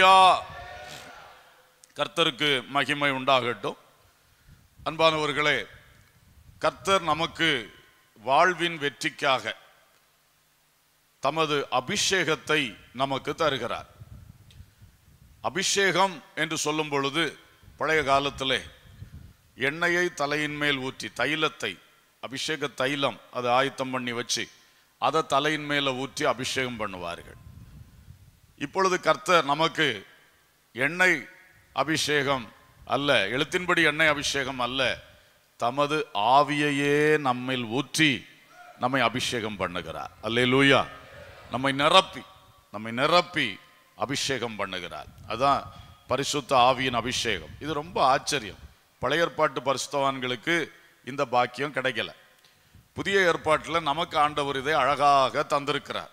hallelujah கர்த்தருக்கு மகிமை உண்டாகட்டும் அன்பானவர்களே கர்த்தர் நமக்கு வாழ்வின் வெற்றிக்காக தமது அபிஷேகத்தை நமக்கு தருகிறார் அபிஷேகம் என்று சொல்லும் பொழுது பழைய காலத்திலே எண்ணெயை தலையின் மேல் ஊற்றி தைலத்தை அபிஷேக தைலம் அதை ஆயத்தம் பண்ணி வச்சு அதை தலையின் மேலே ஊற்றி அபிஷேகம் பண்ணுவார்கள் இப்பொழுது கர்த்தர் நமக்கு எண்ணெய் அபிஷேகம் அல்ல எழுத்தின்படி எண்ணெய் அபிஷேகம் அல்ல தமது ஆவியையே நம்மில் ஊற்றி நம்மை அபிஷேகம் பண்ணுகிறார் அல்லே லூயா நம்மை நிரப்பி நம்மை நிரப்பி அபிஷேகம் பண்ணுகிறார் அதுதான் பரிசுத்த ஆவியின் அபிஷேகம் இது ரொம்ப ஆச்சரியம் பழைய ஏற்பாட்டு பரிசுத்தவான்களுக்கு இந்த பாக்கியம் கிடைக்கல புதிய ஏற்பாட்டில் நமக்கு ஆண்டவர் இதை அழகாக தந்திருக்கிறார்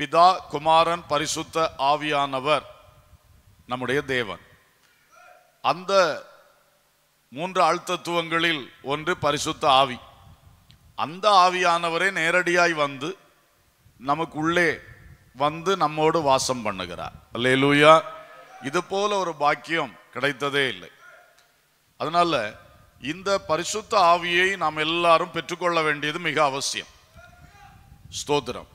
பிதா குமாரன் பரிசுத்த ஆவியானவர் நம்முடைய தேவன் அந்த மூன்று அழுத்தத்துவங்களில் ஒன்று பரிசுத்த ஆவி அந்த ஆவியானவரே நேரடியாய் வந்து நமக்கு உள்ளே வந்து நம்மோடு வாசம் பண்ணுகிறார் அல்லேலூயா இது போல ஒரு பாக்கியம் கிடைத்ததே இல்லை அதனால இந்த பரிசுத்த ஆவியை நாம் எல்லாரும் பெற்றுக்கொள்ள வேண்டியது மிக அவசியம் ஸ்தோத்திரம்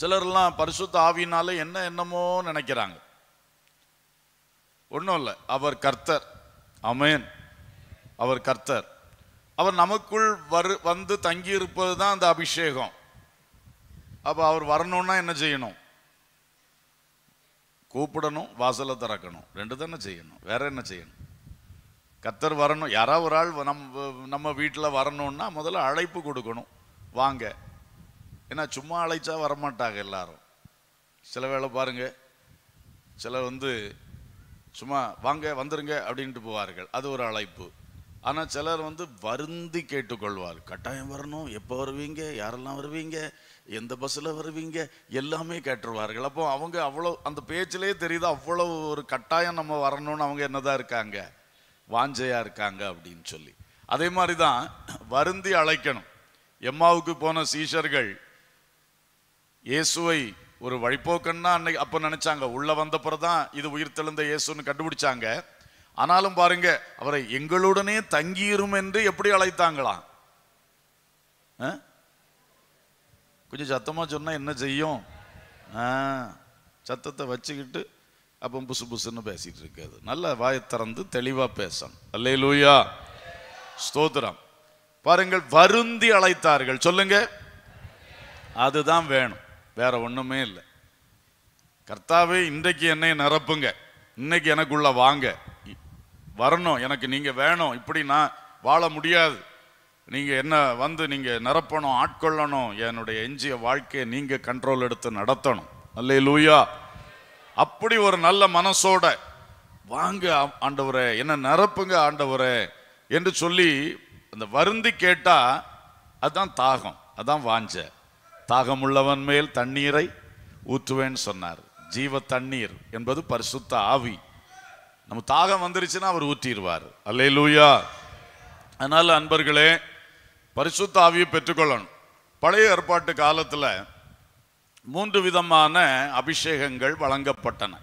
சிலர்லாம் பரிசுத்த ஆவியினால என்ன என்னமோ நினைக்கிறாங்க ஒன்றும் இல்லை அவர் கர்த்தர் அமேன் அவர் கர்த்தர் அவர் நமக்குள் வரு வந்து தங்கியிருப்பது தான் அந்த அபிஷேகம் அப்போ அவர் வரணும்னா என்ன செய்யணும் கூப்பிடணும் வாசலை திறக்கணும் ரெண்டு தானே செய்யணும் வேற என்ன செய்யணும் கத்தர் வரணும் யாராவது ஒரு ஆள் நம் நம்ம வீட்டில் வரணும்னா முதல்ல அழைப்பு கொடுக்கணும் வாங்க ஏன்னா சும்மா அழைச்சா வரமாட்டாங்க எல்லாரும் சில வேலை பாருங்கள் சில வந்து சும்மா வாங்க வந்துருங்க அப்படின்ட்டு போவார்கள் அது ஒரு அழைப்பு ஆனால் சிலர் வந்து வருந்தி கேட்டுக்கொள்வார் கட்டாயம் வரணும் எப்போ வருவீங்க யாரெல்லாம் வருவீங்க எந்த பஸ்ஸில் வருவீங்க எல்லாமே கேட்டுருவார்கள் அப்போ அவங்க அவ்வளோ அந்த பேச்சிலே தெரியுது அவ்வளோ ஒரு கட்டாயம் நம்ம வரணும்னு அவங்க என்னதான் இருக்காங்க வாஞ்சையாக இருக்காங்க அப்படின்னு சொல்லி அதே மாதிரி தான் வருந்தி அழைக்கணும் எம்மாவுக்கு போன சீஷர்கள் இயேசுவை ஒரு வழிபோக்கன்னா அன்னைக்கு அப்போ நினைச்சாங்க உள்ள வந்த தான் இது உயிர் தெழுந்த இயேசுன்னு கண்டுபிடிச்சாங்க ஆனாலும் பாருங்க அவரை எங்களுடனே தங்கியிரும் என்று எப்படி அழைத்தாங்களாம் கொஞ்சம் சத்தமா சொன்னா என்ன செய்யும் சத்தத்தை வச்சுக்கிட்டு அப்போ புசு புசுன்னு பேசிட்டு இருக்காது நல்ல வாயை திறந்து தெளிவா பேசணும் அல்லே லூயா ஸ்தோத்திரம் பாருங்கள் வருந்தி அழைத்தார்கள் சொல்லுங்க அதுதான் வேணும் வேற ஒன்றுமே இல்லை கர்த்தாவே இன்றைக்கு என்னை நிரப்புங்க இன்னைக்கு எனக்குள்ள வாங்க வரணும் எனக்கு நீங்கள் வேணும் இப்படி நான் வாழ முடியாது நீங்கள் என்ன வந்து நீங்கள் நிரப்பணும் ஆட்கொள்ளணும் என்னுடைய எஞ்சிய வாழ்க்கையை நீங்கள் கண்ட்ரோல் எடுத்து நடத்தணும் நல்ல லூயா அப்படி ஒரு நல்ல மனசோட வாங்க ஆண்டவரே என்ன நிரப்புங்க ஆண்டவரே என்று சொல்லி அந்த வருந்தி கேட்டால் அதுதான் தாகம் அதான் வாஞ்ச தாகமுள்ளவன் மேல் தண்ணீரை ஊற்றுவேன் சொன்னார் ஜீவ தண்ணீர் என்பது பரிசுத்த ஆவி நம்ம தாகம் வந்துருச்சுன்னா அவர் ஊற்றிடுவார் அல்லே லூயா அதனால் அன்பர்களே பரிசுத்த ஆவியை பெற்றுக்கொள்ளணும் பழைய ஏற்பாட்டு காலத்தில் மூன்று விதமான அபிஷேகங்கள் வழங்கப்பட்டன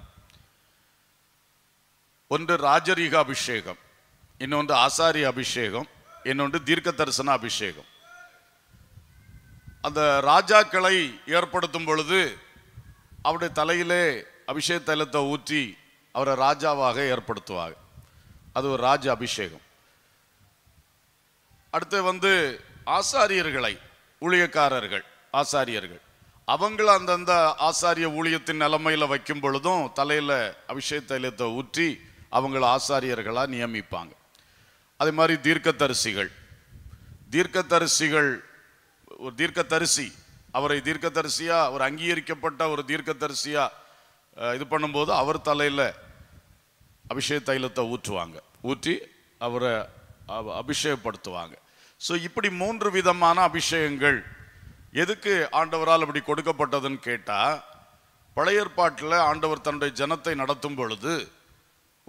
ஒன்று ராஜரீக அபிஷேகம் இன்னொன்று ஆசாரிய அபிஷேகம் இன்னொன்று தீர்க்க தரிசன அபிஷேகம் அந்த ராஜாக்களை ஏற்படுத்தும் பொழுது அவருடைய தலையிலே அபிஷேக தைலத்தை ஊற்றி அவரை ராஜாவாக ஏற்படுத்துவாங்க அது ஒரு ராஜ அபிஷேகம் அடுத்து வந்து ஆசாரியர்களை ஊழியக்காரர்கள் ஆசாரியர்கள் அவங்கள அந்தந்த ஆசாரிய ஊழியத்தின் நிலைமையில் வைக்கும் பொழுதும் தலையில் அபிஷேக தைலத்தை ஊற்றி அவங்கள ஆசாரியர்களாக நியமிப்பாங்க அதே மாதிரி தீர்க்கதரிசிகள் தீர்க்கதரிசிகள் ஒரு தீர்க்கதரிசி அவரை தீர்க்கதரிசியாக ஒரு அங்கீகரிக்கப்பட்ட ஒரு தீர்க்கதரிசியாக இது பண்ணும்போது அவர் தலையில் அபிஷேக தைலத்தை ஊற்றுவாங்க ஊற்றி அவரை அபிஷேகப்படுத்துவாங்க ஸோ இப்படி மூன்று விதமான அபிஷேகங்கள் எதுக்கு ஆண்டவரால் அப்படி கொடுக்கப்பட்டதுன்னு கேட்டால் பழைய ஆண்டவர் தன்னுடைய ஜனத்தை நடத்தும் பொழுது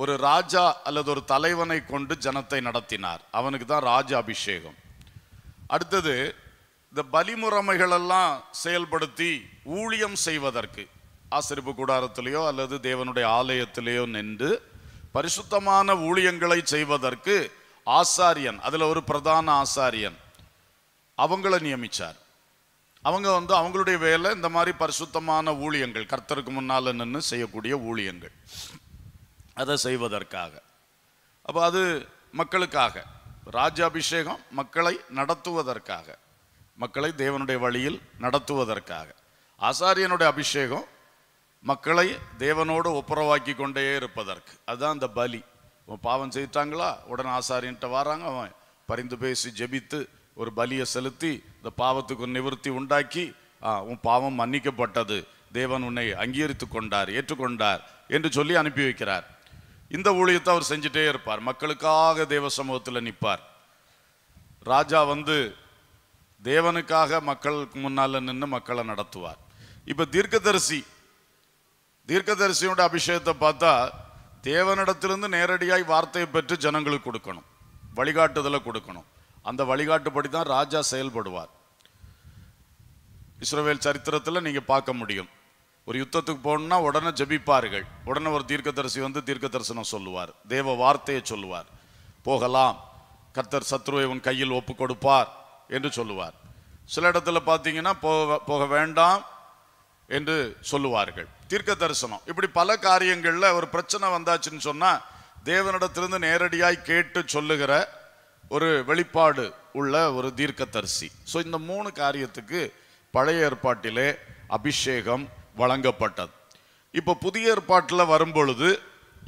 ஒரு ராஜா அல்லது ஒரு தலைவனை கொண்டு ஜனத்தை நடத்தினார் அவனுக்கு தான் ராஜ அபிஷேகம் அடுத்தது இந்த பலிமுறைமைகளெல்லாம் செயல்படுத்தி ஊழியம் செய்வதற்கு ஆசிரிப்பு கூடாரத்திலேயோ அல்லது தேவனுடைய ஆலயத்திலேயோ நின்று பரிசுத்தமான ஊழியங்களை செய்வதற்கு ஆசாரியன் அதில் ஒரு பிரதான ஆசாரியன் அவங்கள நியமித்தார் அவங்க வந்து அவங்களுடைய வேலை இந்த மாதிரி பரிசுத்தமான ஊழியங்கள் கர்த்தருக்கு முன்னால் நின்று செய்யக்கூடிய ஊழியங்கள் அதை செய்வதற்காக அப்போ அது மக்களுக்காக ராஜாபிஷேகம் மக்களை நடத்துவதற்காக மக்களை தேவனுடைய வழியில் நடத்துவதற்காக ஆசாரியனுடைய அபிஷேகம் மக்களை தேவனோடு ஒப்புரவாக்கி கொண்டே இருப்பதற்கு அதுதான் அந்த பலி பாவம் செய்துட்டாங்களா உடனே ஆசாரியன்ட்ட வராங்க அவன் பரிந்து பேசி ஜெபித்து ஒரு பலியை செலுத்தி இந்த பாவத்துக்கு ஒரு நிவர்த்தி உண்டாக்கி உன் பாவம் மன்னிக்கப்பட்டது தேவன் உன்னை அங்கீகரித்து கொண்டார் ஏற்றுக்கொண்டார் என்று சொல்லி அனுப்பி வைக்கிறார் இந்த ஊழியத்தை அவர் செஞ்சுட்டே இருப்பார் மக்களுக்காக தேவ சமூகத்தில் நிற்பார் ராஜா வந்து தேவனுக்காக மக்களுக்கு முன்னால் நின்று மக்களை நடத்துவார் இப்போ தீர்க்கதரிசி தீர்க்கதரிசியோட அபிஷேகத்தை பார்த்தா தேவனிடத்திலிருந்து நேரடியாக வார்த்தையை பெற்று ஜனங்களுக்கு கொடுக்கணும் வழிகாட்டுதலை கொடுக்கணும் அந்த வழிகாட்டுப்படி தான் ராஜா செயல்படுவார் இஸ்ரோவேல் சரித்திரத்தில் நீங்கள் பார்க்க முடியும் ஒரு யுத்தத்துக்கு போகணும்னா உடனே ஜபிப்பார்கள் உடனே ஒரு தீர்க்கதரிசி வந்து தீர்க்க தரிசனம் சொல்லுவார் தேவ வார்த்தையை சொல்லுவார் போகலாம் கர்த்தர் சத்ருவை உன் கையில் ஒப்பு கொடுப்பார் என்று சொல்லுவார் சில இடத்துல பார்த்தீங்கன்னா போக போக வேண்டாம் என்று சொல்லுவார்கள் தீர்க்க தரிசனம் இப்படி பல காரியங்களில் ஒரு பிரச்சனை வந்தாச்சுன்னு சொன்னால் தேவனிடத்திலிருந்து நேரடியாக கேட்டு சொல்லுகிற ஒரு வெளிப்பாடு உள்ள ஒரு தீர்க்க தரிசி ஸோ இந்த மூணு காரியத்துக்கு பழைய ஏற்பாட்டிலே அபிஷேகம் வழங்கப்பட்டது இப்போ புதிய ஏற்பாட்டில் வரும்பொழுது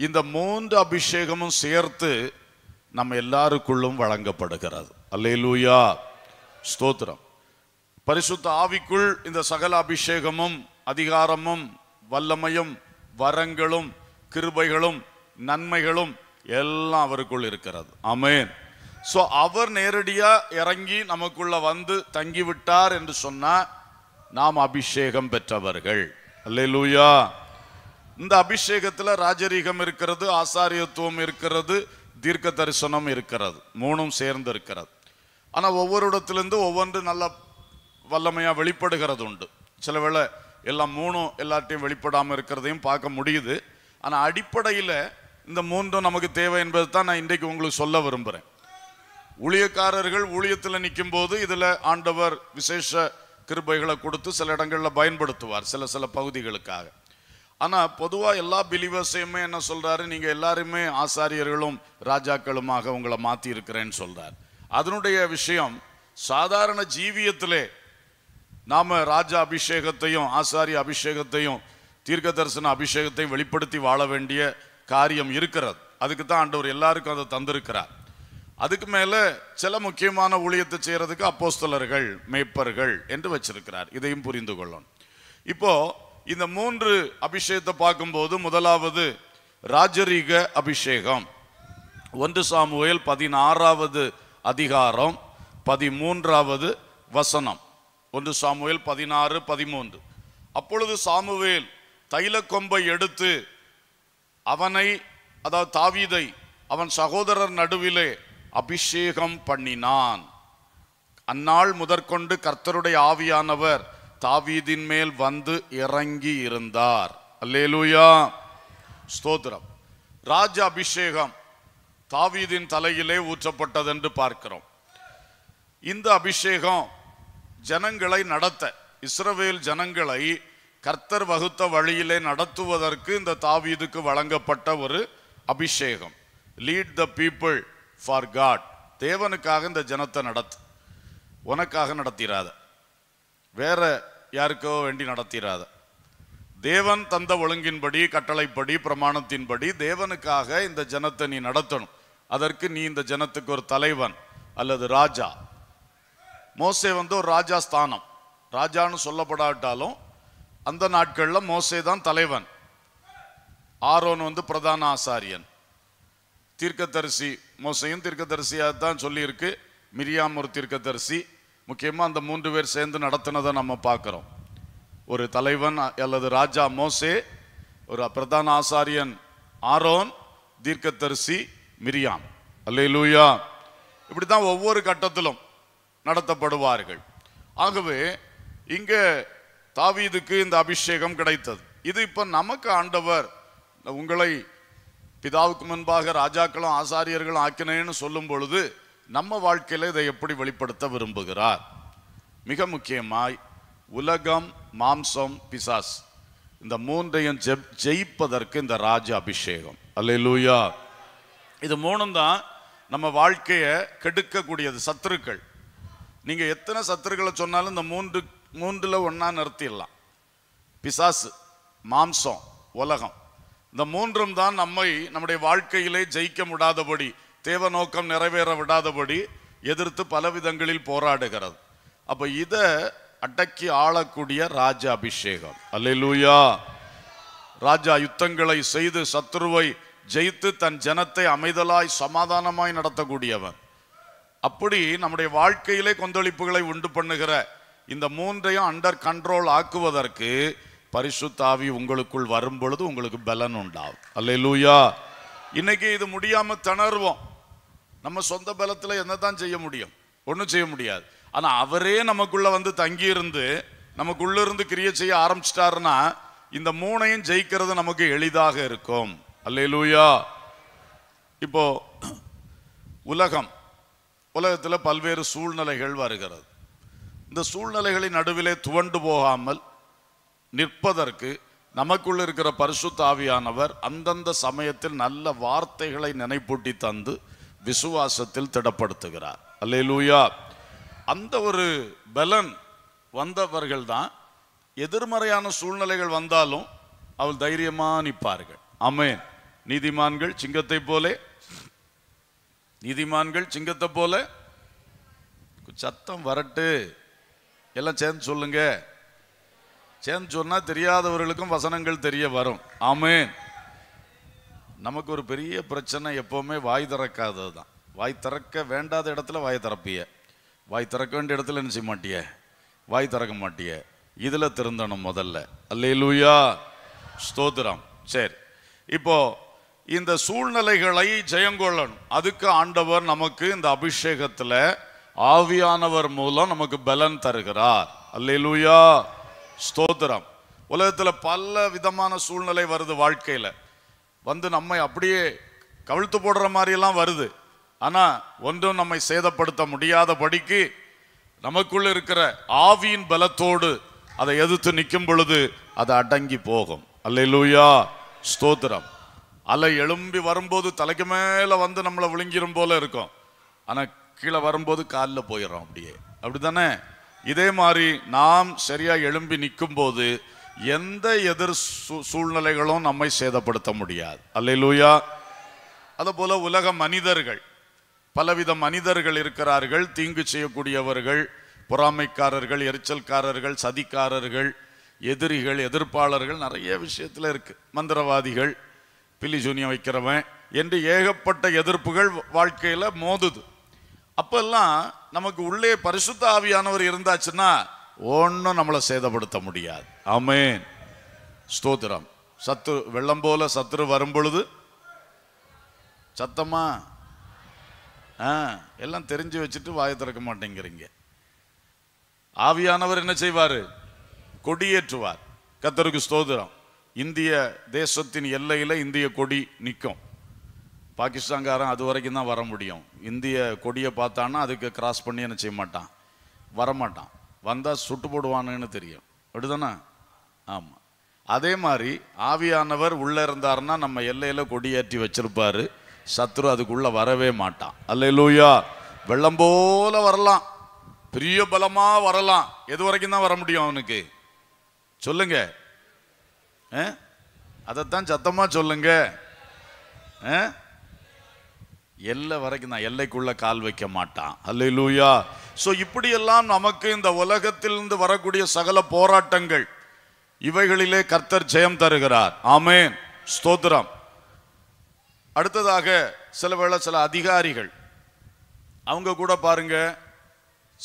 இந்த மூன்று அபிஷேகமும் சேர்த்து நம்ம எல்லாருக்குள்ளும் வழங்கப்படுகிறது அல்லேலூயா ஸ்தோத்திரம் பரிசுத்த ஆவிக்குள் இந்த சகல அபிஷேகமும் அதிகாரமும் வல்லமையும் வரங்களும் கிருபைகளும் நன்மைகளும் எல்லாம் அவருக்குள் இருக்கிறது அமேன் ஸோ அவர் நேரடியாக இறங்கி நமக்குள்ள வந்து தங்கிவிட்டார் என்று சொன்னால் நாம் அபிஷேகம் பெற்றவர்கள் அல்லூயா இந்த அபிஷேகத்தில் ராஜரீகம் இருக்கிறது ஆசாரியத்துவம் இருக்கிறது தீர்க்க தரிசனம் இருக்கிறது மூணும் சேர்ந்து இருக்கிறது ஆனால் ஒவ்வொரு இடத்துலேருந்து ஒவ்வொன்று நல்ல வல்லமையாக வெளிப்படுகிறது உண்டு சில வேளை எல்லாம் மூணும் எல்லாத்தையும் வெளிப்படாமல் இருக்கிறதையும் பார்க்க முடியுது ஆனால் அடிப்படையில் இந்த மூன்றும் நமக்கு தேவை என்பது தான் நான் இன்றைக்கு உங்களுக்கு சொல்ல விரும்புகிறேன் ஊழியக்காரர்கள் ஊழியத்தில் நிற்கும் போது இதில் ஆண்டவர் விசேஷ கிருபைகளை கொடுத்து சில இடங்களில் பயன்படுத்துவார் சில சில பகுதிகளுக்காக ஆனால் பொதுவாக எல்லா பிலிவர்ஸையுமே என்ன சொல்கிறாரு நீங்கள் எல்லாருமே ஆசாரியர்களும் ராஜாக்களுமாக உங்களை மாற்றி இருக்கிறேன்னு சொல்கிறார் அதனுடைய விஷயம் சாதாரண ஜீவியத்திலே நாம் ராஜ அபிஷேகத்தையும் ஆசாரிய அபிஷேகத்தையும் தீர்க்க தரிசன அபிஷேகத்தையும் வெளிப்படுத்தி வாழ வேண்டிய காரியம் இருக்கிறது அதுக்கு தான் ஆண்டவர் எல்லாருக்கும் அதை தந்திருக்கிறார் அதுக்கு மேலே சில முக்கியமான ஊழியத்தை செய்கிறதுக்கு அப்போஸ்தலர்கள் மேய்ப்பர்கள் என்று வச்சிருக்கிறார் இதையும் புரிந்து கொள்ளும் இப்போ இந்த மூன்று அபிஷேகத்தை பார்க்கும்போது முதலாவது ராஜரீக அபிஷேகம் ஒன்று சாமுவேல் பதினாறாவது அதிகாரம் பதிமூன்றாவது வசனம் ஒன்று சாமுவேல் பதினாறு பதிமூன்று அப்பொழுது சாமுவேல் தைலக்கொம்பை எடுத்து அவனை அதாவது தாவீதை அவன் சகோதரர் நடுவிலே அபிஷேகம் பண்ணினான் அந்நாள் முதற்கொண்டு கர்த்தருடைய ஆவியானவர் தாவீதின் மேல் வந்து இறங்கி இருந்தார் அல்லேலூயா ஸ்தோத்திரம் ராஜ அபிஷேகம் தாவீதின் தலையிலே ஊற்றப்பட்டதென்று பார்க்கிறோம் இந்த அபிஷேகம் ஜனங்களை நடத்த இஸ்ரவேல் ஜனங்களை கர்த்தர் வகுத்த வழியிலே நடத்துவதற்கு இந்த தாவீதுக்கு வழங்கப்பட்ட ஒரு அபிஷேகம் lead the people for God தேவனுக்காக இந்த ஜனத்தை நடத்து உனக்காக நடத்திராத வேற யாருக்கோ வேண்டி நடத்திராத தேவன் தந்த ஒழுங்கின்படி கட்டளைப்படி பிரமாணத்தின்படி தேவனுக்காக இந்த ஜனத்தை நீ நடத்தணும் அதற்கு நீ இந்த ஜனத்துக்கு ஒரு தலைவன் அல்லது ராஜா மோசே வந்து ஒரு ராஜா ஸ்தானம் ராஜான்னு சொல்லப்படாட்டாலும் அந்த நாட்களில் மோசே தான் தலைவன் ஆரோன் வந்து பிரதான ஆசாரியன் தீர்க்கதரிசி மோசையும் தீர்க்கதரிசியாக தான் சொல்லியிருக்கு மிரியாம் ஒரு தீர்க்கதரிசி முக்கியமாக அந்த மூன்று பேர் சேர்ந்து நடத்தினதை நம்ம பார்க்குறோம் ஒரு தலைவன் அல்லது ராஜா மோசே ஒரு பிரதான ஆசாரியன் ஆரோன் தீர்க்கதரிசி மிரியாம் அல்லே லூயா இப்படி தான் ஒவ்வொரு கட்டத்திலும் நடத்தப்படுவார்கள் ஆகவே இங்கே தாவீதுக்கு இந்த அபிஷேகம் கிடைத்தது இது இப்போ நமக்கு ஆண்டவர் உங்களை பிதாவுக்கு முன்பாக ராஜாக்களும் ஆசாரியர்களும் ஆக்கினேன்னு சொல்லும் பொழுது நம்ம வாழ்க்கையில் இதை எப்படி வெளிப்படுத்த விரும்புகிறார் மிக முக்கியமாய் உலகம் மாம்சம் பிசாஸ் இந்த மூன்றையும் ஜெயிப்பதற்கு இந்த ராஜ அபிஷேகம் அல்ல லூயா இது மூணும் தான் நம்ம வாழ்க்கையை கெடுக்கக்கூடியது சத்துருக்கள் நீங்கள் எத்தனை சத்துருக்களை சொன்னாலும் இந்த மூன்று மூன்றில் ஒன்றா நிறுத்திடலாம் பிசாசு மாம்சம் உலகம் இந்த மூன்றும் தான் நம்மை நம்முடைய வாழ்க்கையிலே ஜெயிக்க முடாதபடி தேவ நோக்கம் நிறைவேற விடாதபடி எதிர்த்து பல விதங்களில் போராடுகிறது அப்போ இதை அடக்கி ஆளக்கூடிய ராஜ அபிஷேகம் அல்ல லூயா ராஜா யுத்தங்களை செய்து சத்ருவை ஜெயித்து தன் ஜனத்தை அமைதலாய் சமாதானமாய் நடத்தக்கூடியவர் அப்படி நம்முடைய வாழ்க்கையிலே கொந்தளிப்புகளை உண்டு பண்ணுகிற இந்த மூன்றையும் அண்டர் கண்ட்ரோல் ஆக்குவதற்கு பரிசுத்தாவி உங்களுக்குள் வரும் பொழுது உங்களுக்கு பலன் உண்டாகும் அல்ல லூயா இன்னைக்கு இது முடியாம திணறுவோம் நம்ம சொந்த பலத்தில் என்ன தான் செய்ய முடியும் ஒன்றும் செய்ய முடியாது ஆனால் அவரே நமக்குள்ள வந்து தங்கி இருந்து நமக்குள்ள இருந்து கிரியை செய்ய ஆரம்பிச்சிட்டாருன்னா இந்த மூணையும் ஜெயிக்கிறது நமக்கு எளிதாக இருக்கும் அல்லேலூயா இப்போ உலகம் உலகத்தில் பல்வேறு சூழ்நிலைகள் வருகிறது இந்த சூழ்நிலைகளின் நடுவிலே துவண்டு போகாமல் நிற்பதற்கு நமக்குள் இருக்கிற பரிசு தாவியானவர் அந்தந்த சமயத்தில் நல்ல வார்த்தைகளை நினைப்பூட்டி தந்து விசுவாசத்தில் திடப்படுத்துகிறார் அல்லேலூயா அந்த ஒரு பலன் வந்தவர்கள் தான் எதிர்மறையான சூழ்நிலைகள் வந்தாலும் அவள் தைரியமாக நிற்பார்கள் அமேன் நீதிமான்கள் சிங்கத்தை போலே நீதிமான்கள் சிங்கத்தை போல சத்தம் வரட்டு எல்லாம் சேர்ந்து சொல்லுங்க சேர்ந்து சொன்னா தெரியாதவர்களுக்கும் வசனங்கள் தெரிய வரும் ஆமேன் நமக்கு ஒரு பெரிய பிரச்சனை எப்போவுமே வாய் திறக்காதது தான் வாய் திறக்க வேண்டாத இடத்துல வாய் திறப்பிய வாய் திறக்க வேண்டிய இடத்துல என்ன செய்ய மாட்டிய வாய் திறக்க மாட்டிய இதில் திருந்தணும் முதல்ல அல்லே லூயா ஸ்தோத்திரம் சரி இப்போ இந்த சூழ்நிலைகளை ஜெயங்கொள்ளணும் அதுக்கு ஆண்டவர் நமக்கு இந்த அபிஷேகத்தில் ஆவியானவர் மூலம் நமக்கு பலன் தருகிறார் அல்லூயா ஸ்தோத்திரம் உலகத்தில் பல விதமான சூழ்நிலை வருது வாழ்க்கையில் வந்து நம்மை அப்படியே கவிழ்த்து போடுற மாதிரியெல்லாம் வருது ஆனால் ஒன்றும் நம்மை சேதப்படுத்த முடியாதபடிக்கு நமக்குள்ள இருக்கிற ஆவியின் பலத்தோடு அதை எதிர்த்து நிற்கும் பொழுது அது அடங்கி போகும் அல்லூயா ஸ்தோத்திரம் அலை எழும்பி வரும்போது தலைக்கு மேலே வந்து நம்மளை விழுங்கிரும் போல இருக்கும் ஆனால் கீழே வரும்போது காலில் போயிடும் அப்படியே அப்படி தானே இதே மாதிரி நாம் சரியாக எழும்பி நிற்கும் போது எந்த எதிர் சூழ்நிலைகளும் நம்மை சேதப்படுத்த முடியாது அல்லையிலூயா அதுபோல் உலக மனிதர்கள் பலவித மனிதர்கள் இருக்கிறார்கள் தீங்கு செய்யக்கூடியவர்கள் பொறாமைக்காரர்கள் எரிச்சல்காரர்கள் சதிக்காரர்கள் எதிரிகள் எதிர்ப்பாளர்கள் நிறைய விஷயத்தில் இருக்கு மந்திரவாதிகள் பில்லி சூனியம் வைக்கிறவன் என்று ஏகப்பட்ட எதிர்ப்புகள் வாழ்க்கையில் மோதுது அப்பெல்லாம் நமக்கு உள்ளே பரிசுத்த ஆவியானவர் இருந்தாச்சுன்னா ஒன்றும் நம்மளை சேதப்படுத்த முடியாது அமேன் ஸ்தோத்திரம் சத்துரு வெள்ளம் போல சத்துரு வரும் பொழுது சத்தமா ஆ எல்லாம் தெரிஞ்சு வச்சுட்டு வாயை திறக்க மாட்டேங்கிறீங்க ஆவியானவர் என்ன செய்வார் கொடியேற்றுவார் கத்தருக்கு ஸ்தோதிரம் இந்திய தேசத்தின் எல்லையில் இந்திய கொடி நிற்கும் பாகிஸ்தான்காரன் அது வரைக்கும் தான் வர முடியும் இந்திய கொடியை பார்த்தான்னா அதுக்கு கிராஸ் பண்ணி என்ன செய்ய மாட்டான் வரமாட்டான் வந்தால் சுட்டு போடுவானுன்னு தெரியும் அப்படிதானா ஆமாம் அதே மாதிரி ஆவியானவர் உள்ளே இருந்தாருன்னா நம்ம எல்லையில் கொடியேற்றி வச்சிருப்பார் சத்ரு அதுக்குள்ளே வரவே மாட்டான் அல்ல வெள்ளம் போல வரலாம் பெரிய பலமாக வரலாம் எது வரைக்கும் தான் வர முடியும் அவனுக்கு சொல்லுங்க அதைத்தான் சத்தமாக சொல்லுங்க எல்லை வரைக்கும் நான் எல்லைக்குள்ள கால் வைக்க மாட்டான் அல்ல லூயா ஸோ இப்படியெல்லாம் நமக்கு இந்த உலகத்திலிருந்து வரக்கூடிய சகல போராட்டங்கள் இவைகளிலே கர்த்தர் ஜெயம் தருகிறார் ஆமேன் ஸ்தோத்திரம் அடுத்ததாக சில வேளை சில அதிகாரிகள் அவங்க கூட பாருங்க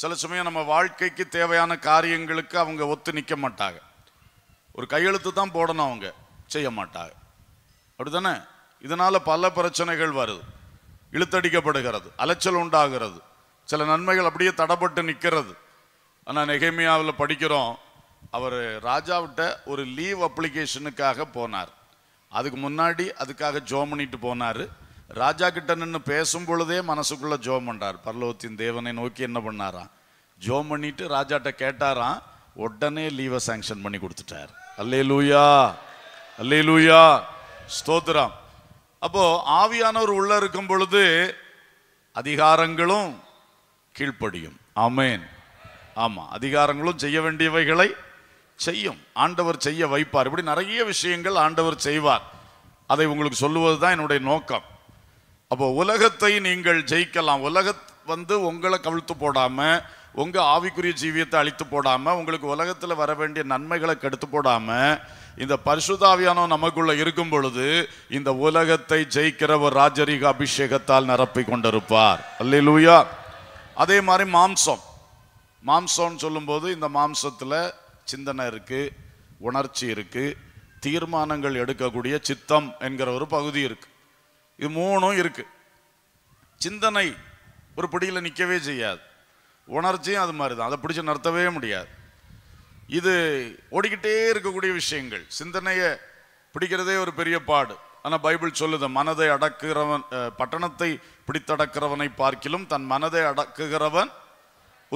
சில சமயம் நம்ம வாழ்க்கைக்கு தேவையான காரியங்களுக்கு அவங்க ஒத்து நிற்க மாட்டாங்க ஒரு கையெழுத்து தான் போடணும் அவங்க செய்ய மாட்டாங்க அப்படி தானே இதனால் பல பிரச்சனைகள் வருது இழுத்தடிக்கப்படுகிறது அலைச்சல் உண்டாகிறது சில நன்மைகள் அப்படியே தடப்பட்டு நிற்கிறது ஆனால் நெகைமையாவில் படிக்கிறோம் அவர் ராஜாவிட்ட ஒரு லீவ் அப்ளிகேஷனுக்காக போனார் அதுக்கு முன்னாடி அதுக்காக ஜோம் பண்ணிட்டு போனார் ராஜா கிட்ட நின்று பேசும் பொழுதே மனசுக்குள்ளே ஜோம் பண்ணுறார் பரலோகத்தின் தேவனை நோக்கி என்ன பண்ணாராம் ஜோம் பண்ணிட்டு ராஜாட்ட கேட்டாராம் உடனே லீவை சேங்ஷன் பண்ணி கொடுத்துட்டார் அல்லே லூயா அல்லே லூயா ஸ்தோத்ரம் அப்போ ஆவியானவர் உள்ள இருக்கும் பொழுது அதிகாரங்களும் கீழ்ப்படியும் ஆமேன் ஆமாம் அதிகாரங்களும் செய்ய வேண்டியவைகளை செய்யும் ஆண்டவர் செய்ய வைப்பார் இப்படி நிறைய விஷயங்கள் ஆண்டவர் செய்வார் அதை உங்களுக்கு சொல்லுவது தான் என்னுடைய நோக்கம் அப்போ உலகத்தை நீங்கள் ஜெயிக்கலாம் உலக வந்து உங்களை கவிழ்த்து போடாமல் உங்கள் ஆவிக்குரிய ஜீவியத்தை அழித்து போடாமல் உங்களுக்கு உலகத்தில் வர வேண்டிய நன்மைகளை கெடுத்து போடாமல் இந்த பரிசுதாவியானோ நமக்குள்ளே இருக்கும் பொழுது இந்த உலகத்தை ஜெயிக்கிற ஒரு ராஜரீக அபிஷேகத்தால் நிரப்பி கொண்டிருப்பார் அல்லா அதே மாதிரி மாம்சம் மாம்சம்னு சொல்லும்போது இந்த மாம்சத்தில் சிந்தனை இருக்குது உணர்ச்சி இருக்குது தீர்மானங்கள் எடுக்கக்கூடிய சித்தம் என்கிற ஒரு பகுதி இருக்குது இது மூணும் இருக்குது சிந்தனை ஒரு பிடியில் நிற்கவே செய்யாது உணர்ச்சியும் அது மாதிரி தான் அதை பிடிச்சி நிறுத்தவே முடியாது இது ஓடிக்கிட்டே இருக்கக்கூடிய விஷயங்கள் சிந்தனையை பிடிக்கிறதே ஒரு பெரிய பாடு ஆனால் பைபிள் சொல்லுது மனதை அடக்குகிறவன் பட்டணத்தை பிடித்தடக்கிறவனை பார்க்கிலும் தன் மனதை அடக்குகிறவன்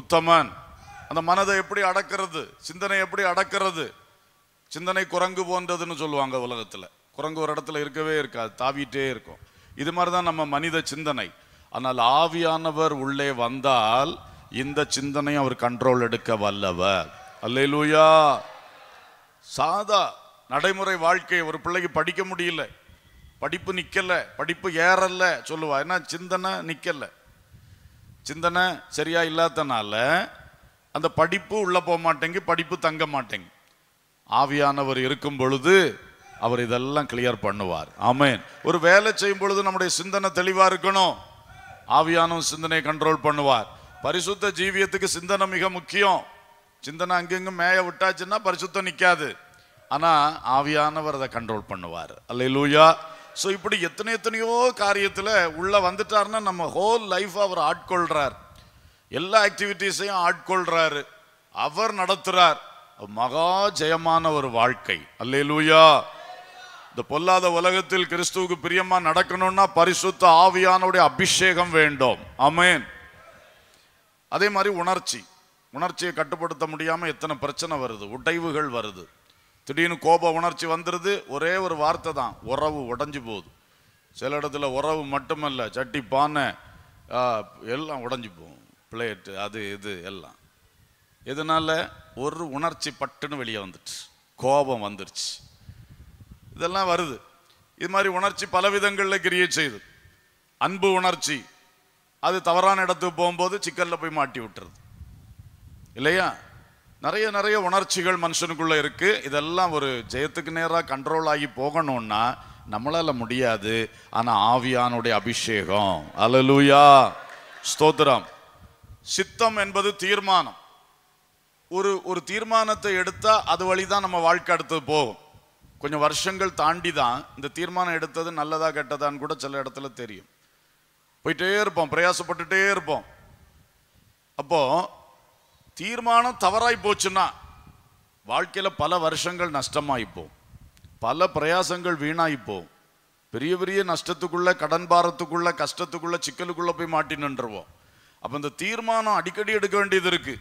உத்தமன் அந்த மனதை எப்படி அடக்கிறது சிந்தனை எப்படி அடக்கிறது சிந்தனை குரங்கு போன்றதுன்னு சொல்லுவாங்க உலகத்தில் குரங்கு ஒரு இடத்துல இருக்கவே இருக்காது தாவிட்டே இருக்கும் இது மாதிரி தான் நம்ம மனித சிந்தனை ஆனால் ஆவியானவர் உள்ளே வந்தால் இந்த சிந்தனை அவர் கண்ட்ரோல் எடுக்க வல்லவர் அல்லையிலூயா சாதா நடைமுறை வாழ்க்கை ஒரு பிள்ளைக்கு படிக்க முடியல படிப்பு நிற்கலை படிப்பு ஏறல சொல்லுவா ஏன்னா சிந்தனை நிற்கலை சிந்தனை சரியா இல்லாதனால அந்த படிப்பு உள்ளே போக மாட்டேங்கு படிப்பு தங்க மாட்டேங்கு ஆவியானவர் இருக்கும் பொழுது அவர் இதெல்லாம் கிளியர் பண்ணுவார் ஆமேன் ஒரு வேலை செய்யும் பொழுது நம்முடைய சிந்தனை தெளிவாக இருக்கணும் ஆவியானவர் சிந்தனையை கண்ட்ரோல் பண்ணுவார் பரிசுத்த ஜீவியத்துக்கு சிந்தனை மிக முக்கியம் சிந்தனை அங்கெங்கும் மேய விட்டாச்சுன்னா பரிசுத்தம் நிற்காது ஆனால் ஆவியானவர் அதை கண்ட்ரோல் பண்ணுவார் அல்ல லூயா ஸோ இப்படி எத்தனை எத்தனையோ காரியத்தில் உள்ளே வந்துட்டாருன்னா நம்ம ஹோல் லைஃப் அவர் ஆட்கொள்கிறார் எல்லா ஆக்டிவிட்டீஸையும் ஆட்கொள்கிறாரு அவர் நடத்துகிறார் மகா ஜெயமான ஒரு வாழ்க்கை அல்லே லூயா இந்த பொல்லாத உலகத்தில் கிறிஸ்துவுக்கு பிரியமாக நடக்கணும்னா பரிசுத்த ஆவியானுடைய அபிஷேகம் வேண்டும் அமேன் அதே மாதிரி உணர்ச்சி உணர்ச்சியை கட்டுப்படுத்த முடியாமல் எத்தனை பிரச்சனை வருது உடைவுகள் வருது திடீர்னு கோப உணர்ச்சி வந்துடுது ஒரே ஒரு வார்த்தை தான் உறவு உடஞ்சி போகுது சில இடத்துல உறவு மட்டுமல்ல சட்டி பானை எல்லாம் உடஞ்சி போகும் பிளேட்டு அது இது எல்லாம் இதனால் ஒரு உணர்ச்சி பட்டுன்னு வெளியே வந்துடுச்சு கோபம் வந்துடுச்சு இதெல்லாம் வருது இது மாதிரி உணர்ச்சி பல விதங்களில் கிரியேட் செய்யுது அன்பு உணர்ச்சி அது தவறான இடத்துக்கு போகும்போது சிக்கலில் போய் மாட்டி விட்டுறது இல்லையா நிறைய நிறைய உணர்ச்சிகள் மனுஷனுக்குள்ளே இருக்குது இதெல்லாம் ஒரு ஜெயத்துக்கு நேராக கண்ட்ரோல் ஆகி போகணும்னா நம்மளால் முடியாது ஆனால் ஆவியானுடைய அபிஷேகம் அலலூயா ஸ்தோத்திரம் சித்தம் என்பது தீர்மானம் ஒரு ஒரு தீர்மானத்தை எடுத்தால் அது வழி தான் நம்ம வாழ்க்கை அடுத்தது போகும் கொஞ்சம் வருஷங்கள் தாண்டி தான் இந்த தீர்மானம் எடுத்தது நல்லதா கெட்டதான்னு கூட சில இடத்துல தெரியும் போயிட்டே இருப்போம் பிரயாசப்பட்டுட்டே இருப்போம் அப்போ தீர்மானம் தவறாய் போச்சுன்னா வாழ்க்கையில் பல வருஷங்கள் நஷ்டமாயிப்போம் பல பிரயாசங்கள் வீணாயிப்போம் பெரிய பெரிய நஷ்டத்துக்குள்ள கடன் பாரத்துக்குள்ள கஷ்டத்துக்குள்ள சிக்கலுக்குள்ள போய் மாட்டி நின்றுவோம் அப்போ இந்த தீர்மானம் அடிக்கடி எடுக்க வேண்டியது இருக்கு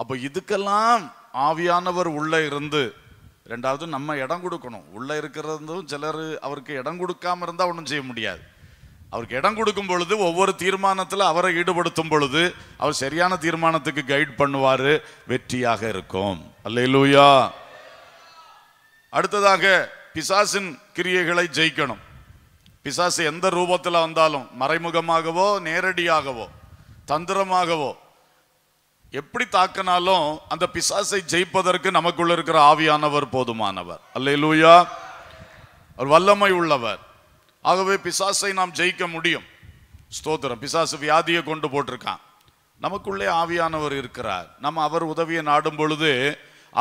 அப்போ இதுக்கெல்லாம் ஆவியானவர் உள்ளே இருந்து ரெண்டாவது நம்ம இடம் கொடுக்கணும் உள்ளே இருக்கிறதும் சிலர் அவருக்கு இடம் கொடுக்காம இருந்தால் ஒன்றும் செய்ய முடியாது அவருக்கு இடம் கொடுக்கும் பொழுது ஒவ்வொரு தீர்மானத்தில் அவரை ஈடுபடுத்தும் பொழுது அவர் சரியான தீர்மானத்துக்கு கைட் பண்ணுவார் வெற்றியாக இருக்கும் அல்லையிலூயா அடுத்ததாக பிசாசின் கிரியைகளை ஜெயிக்கணும் பிசாசு எந்த ரூபத்தில் வந்தாலும் மறைமுகமாகவோ நேரடியாகவோ தந்திரமாகவோ எப்படி தாக்கினாலும் அந்த பிசாசை ஜெயிப்பதற்கு நமக்குள்ள இருக்கிற ஆவியானவர் போதுமானவர் அல்லையிலூயா அவர் வல்லமை உள்ளவர் ஆகவே பிசாசை நாம் ஜெயிக்க முடியும் ஸ்தோத்திரம் பிசாசு வியாதியை கொண்டு போட்டிருக்கான் நமக்குள்ளே ஆவியானவர் இருக்கிறார் நம்ம அவர் உதவியை நாடும் பொழுது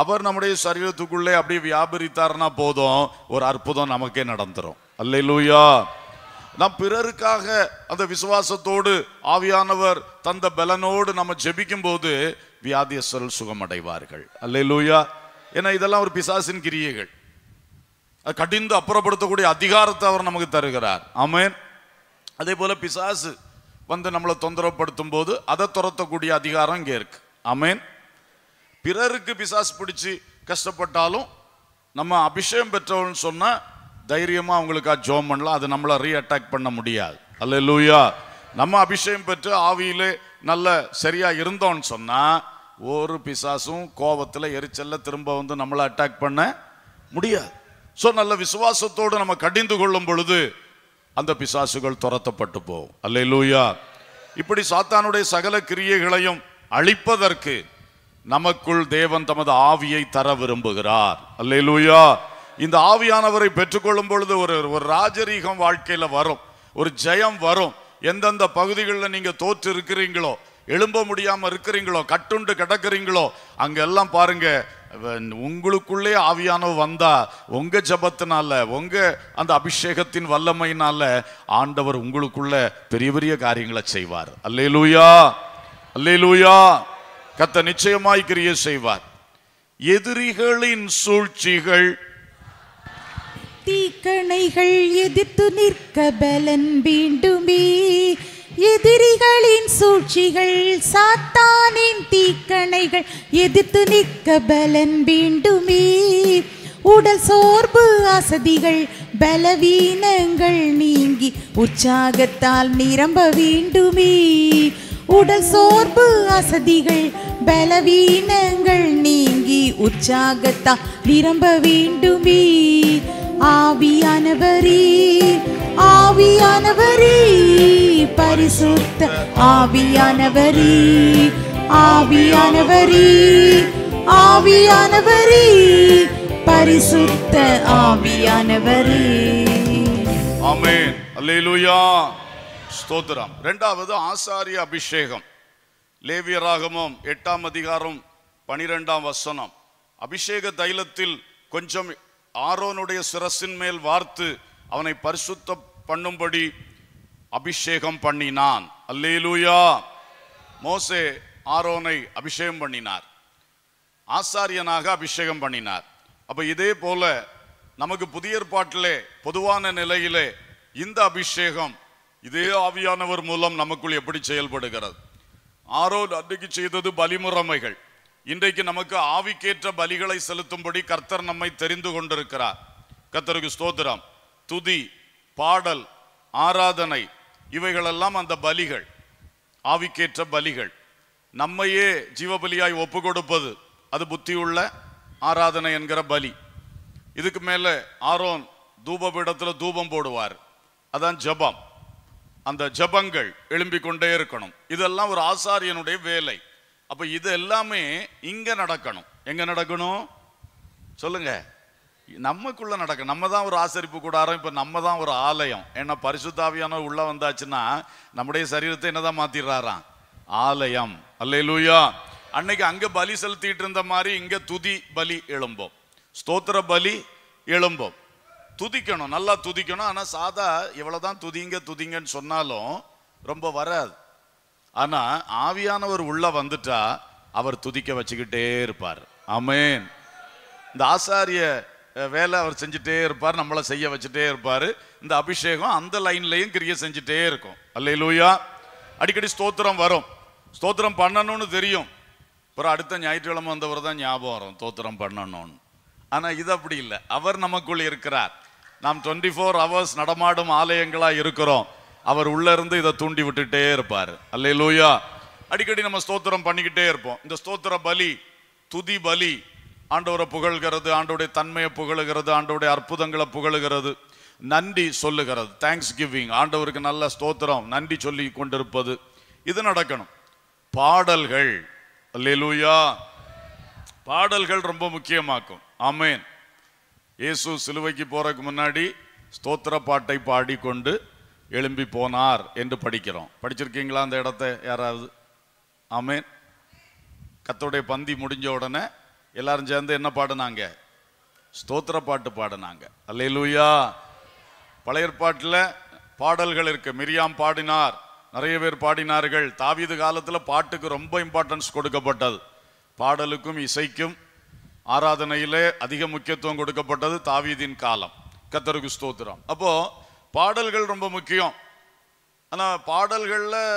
அவர் நம்முடைய சரீரத்துக்குள்ளே அப்படியே வியாபரித்தார்னா போதும் ஒரு அற்புதம் நமக்கே நடந்துரும் அல்ல லூயா நாம் பிறருக்காக அந்த விசுவாசத்தோடு ஆவியானவர் தந்த பலனோடு நம்ம ஜெபிக்கும் போது வியாதியஸ்வரல் சுகமடைவார்கள் அல்ல லூயா ஏன்னா இதெல்லாம் ஒரு பிசாசின் கிரியைகள் கடிந்து அப்புறப்படுத்தக்கூடிய அதிகாரத்தை அவர் நமக்கு தருகிறார் ஆமேன் அதே போல பிசாசு வந்து நம்மளை தொந்தரவுப்படுத்தும் போது அதை துரத்தக்கூடிய அதிகாரம் இங்கே இருக்கு ஆமேன் பிறருக்கு பிசாசு பிடிச்சி கஷ்டப்பட்டாலும் நம்ம அபிஷேகம் பெற்றவன் சொன்னால் தைரியமாக அவங்களுக்கா ஜோம் பண்ணலாம் அது நம்மளை ரீ அட்டாக் பண்ண முடியாது அல்ல லூயா நம்ம அபிஷேகம் பெற்று ஆவியிலே நல்ல சரியாக இருந்தோம்னு சொன்னால் ஒரு பிசாசும் கோபத்துல எரிச்சலில் திரும்ப வந்து நம்மளை அட்டாக் பண்ண முடியாது ஸோ நல்ல விசுவாசத்தோடு நம்ம கடிந்து கொள்ளும் பொழுது அந்த பிசாசுகள் துரத்தப்பட்டு போகும் அல்ல லூயா இப்படி சாத்தானுடைய சகல கிரியைகளையும் அழிப்பதற்கு நமக்குள் தேவன் தமது ஆவியை தர விரும்புகிறார் அல்ல லூயா இந்த ஆவியானவரை பெற்றுக்கொள்ளும் பொழுது ஒரு ஒரு ராஜரீகம் வாழ்க்கையில் வரும் ஒரு ஜெயம் வரும் எந்தெந்த பகுதிகளில் நீங்கள் தோற்று இருக்கிறீங்களோ எழும்ப முடியாமல் இருக்கிறீங்களோ கட்டுண்டு கிடக்கிறீங்களோ அங்கெல்லாம் பாருங்க உங்களுக்குள்ளே ஆவியானவர் வந்தா உங்க ஜபத்தினால உங்க அந்த அபிஷேகத்தின் வல்லமையினால ஆண்டவர் உங்களுக்குள்ள பெரிய பெரிய காரியங்களை செய்வார் அல்லே லூயா அல்லே லூயா கத்த நிச்சயமாய் கிரிய செய்வார் எதிரிகளின் சூழ்ச்சிகள் தீக்கணைகள் எதிர்த்து நிற்க பலன் வேண்டுமே எதிரிகளின் சூழ்ச்சிகள் சாத்தானின் தீக்கணைகள் எதிர்த்து நிற்க பலன் வேண்டுமே உடல் சோர்வு அசதிகள் பலவீனங்கள் நீங்கி உற்சாகத்தால் நிரம்ப வேண்டுமே உடல் சோர்வு அசதிகள் பலவீனங்கள் நீங்கி உற்சாகத்தால் நிரம்ப வேண்டுமே பரிசுத்த ஆவியானவரி ஆவியானவரி ஆவியானவரி பரிசுத்த ஆவியானவரி ஆமேன் அல்லேலூயா ஸ்தோத்திரம் ரெண்டாவது ஆசாரிய அபிஷேகம் லேவியராகமம் எட்டாம் அதிகாரம் பனிரெண்டாம் வசனம் அபிஷேக தைலத்தில் கொஞ்சம் ஆரோனுடைய சிரசின் மேல் வார்த்து அவனை பரிசுத்த பண்ணும்படி அபிஷேகம் பண்ணினான் அல்லேலூயா மோசே ஆரோனை அபிஷேகம் பண்ணினார் ஆசாரியனாக அபிஷேகம் பண்ணினார் அப்போ இதே போல நமக்கு புதிய ஏற்பாட்டிலே பொதுவான நிலையிலே இந்த அபிஷேகம் இதே ஆவியானவர் மூலம் நமக்குள் எப்படி செயல்படுகிறது ஆரோ அன்றைக்கு செய்தது பலிமுறைமைகள் இன்றைக்கு நமக்கு ஆவிக்கேற்ற பலிகளை செலுத்தும்படி கர்த்தர் நம்மை தெரிந்து கொண்டிருக்கிறார் கர்த்தருக்கு ஸ்தோத்திரம் துதி பாடல் ஆராதனை இவைகளெல்லாம் அந்த பலிகள் ஆவிக்கேற்ற பலிகள் நம்மையே ஜீவபலியாய் ஒப்பு கொடுப்பது அது புத்தியுள்ள ஆராதனை என்கிற பலி இதுக்கு மேலே ஆரோன் தூபபீடத்தில் தூபம் போடுவார் அதான் ஜபம் அந்த ஜபங்கள் எழும்பி கொண்டே இருக்கணும் இதெல்லாம் ஒரு ஆசாரியனுடைய வேலை அப்போ இது எல்லாமே இங்கே நடக்கணும் எங்கே நடக்கணும் சொல்லுங்கள் நமக்குள்ளே நடக்கும் நம்ம தான் ஒரு ஆசரிப்பு கூடாரம் இப்போ நம்ம தான் ஒரு ஆலயம் ஏன்னா பரிசுத்தாவியான உள்ளே வந்தாச்சுன்னா நம்முடைய சரீரத்தை என்னதான் மாத்திடுறாராம் ஆலயம் அல்லே லூயா அன்னைக்கு அங்கே பலி செலுத்திட்டு இருந்த மாதிரி இங்கே துதி பலி எழும்போம் ஸ்தோத்திர பலி எழும்போம் துதிக்கணும் நல்லா துதிக்கணும் ஆனால் சாதா இவ்வளவுதான் துதிங்க துதிங்கன்னு சொன்னாலும் ரொம்ப வராது ஆனால் ஆவியானவர் உள்ளே வந்துட்டா அவர் துதிக்க வச்சுக்கிட்டே இருப்பார் அமேன் இந்த ஆசாரிய வேலை அவர் செஞ்சுட்டே இருப்பார் நம்மளை செய்ய வச்சுட்டே இருப்பார் இந்த அபிஷேகம் அந்த லைன்லையும் கிரியை செஞ்சுட்டே இருக்கும் அல்ல லூயா அடிக்கடி ஸ்தோத்திரம் வரும் ஸ்தோத்திரம் பண்ணணும்னு தெரியும் அப்புறம் அடுத்த ஞாயிற்றுக்கிழமை வந்தவர் தான் ஞாபகம் வரும் ஸ்தோத்திரம் பண்ணணும்னு ஆனால் இது அப்படி இல்லை அவர் நமக்குள் இருக்கிறார் நாம் டுவெண்ட்டி ஃபோர் ஹவர்ஸ் நடமாடும் ஆலயங்களாக இருக்கிறோம் அவர் உள்ளேருந்து இதை தூண்டி விட்டுட்டே இருப்பார் அல்ல லூயா அடிக்கடி நம்ம ஸ்தோத்திரம் பண்ணிக்கிட்டே இருப்போம் இந்த ஸ்தோத்திர பலி துதி பலி ஆண்டவரை புகழ்கிறது ஆண்டோடைய தன்மையை புகழுகிறது ஆண்டோடைய அற்புதங்களை புகழுகிறது நன்றி சொல்லுகிறது தேங்க்ஸ் கிவிங் ஆண்டவருக்கு நல்ல ஸ்தோத்திரம் நன்றி சொல்லி கொண்டிருப்பது இது நடக்கணும் பாடல்கள் லெலுயா பாடல்கள் ரொம்ப முக்கியமாக்கும் ஆமேன் இயேசு சிலுவைக்கு போறதுக்கு முன்னாடி ஸ்தோத்திர பாட்டை பாடிக்கொண்டு எழும்பி போனார் என்று படிக்கிறோம் படிச்சிருக்கீங்களா அந்த இடத்த யாராவது ஆமேன் கத்தோடைய பந்தி முடிஞ்ச உடனே எல்லாரும் சேர்ந்து என்ன பாடினாங்க ஸ்தோத்திர பாட்டு பாடினாங்க பழைய பாட்டில் பாடல்கள் இருக்கு மிரியாம் பாடினார் நிறைய பேர் பாடினார்கள் தாவீது காலத்தில் பாட்டுக்கு ரொம்ப இம்பார்ட்டன்ஸ் கொடுக்கப்பட்டது பாடலுக்கும் இசைக்கும் ஆராதனையிலே அதிக முக்கியத்துவம் கொடுக்கப்பட்டது தாவீதின் காலம் கத்தருக்கு ஸ்தோத்திரம் அப்போது பாடல்கள் ரொம்ப முக்கியம் ஆனால் பாடல்களில்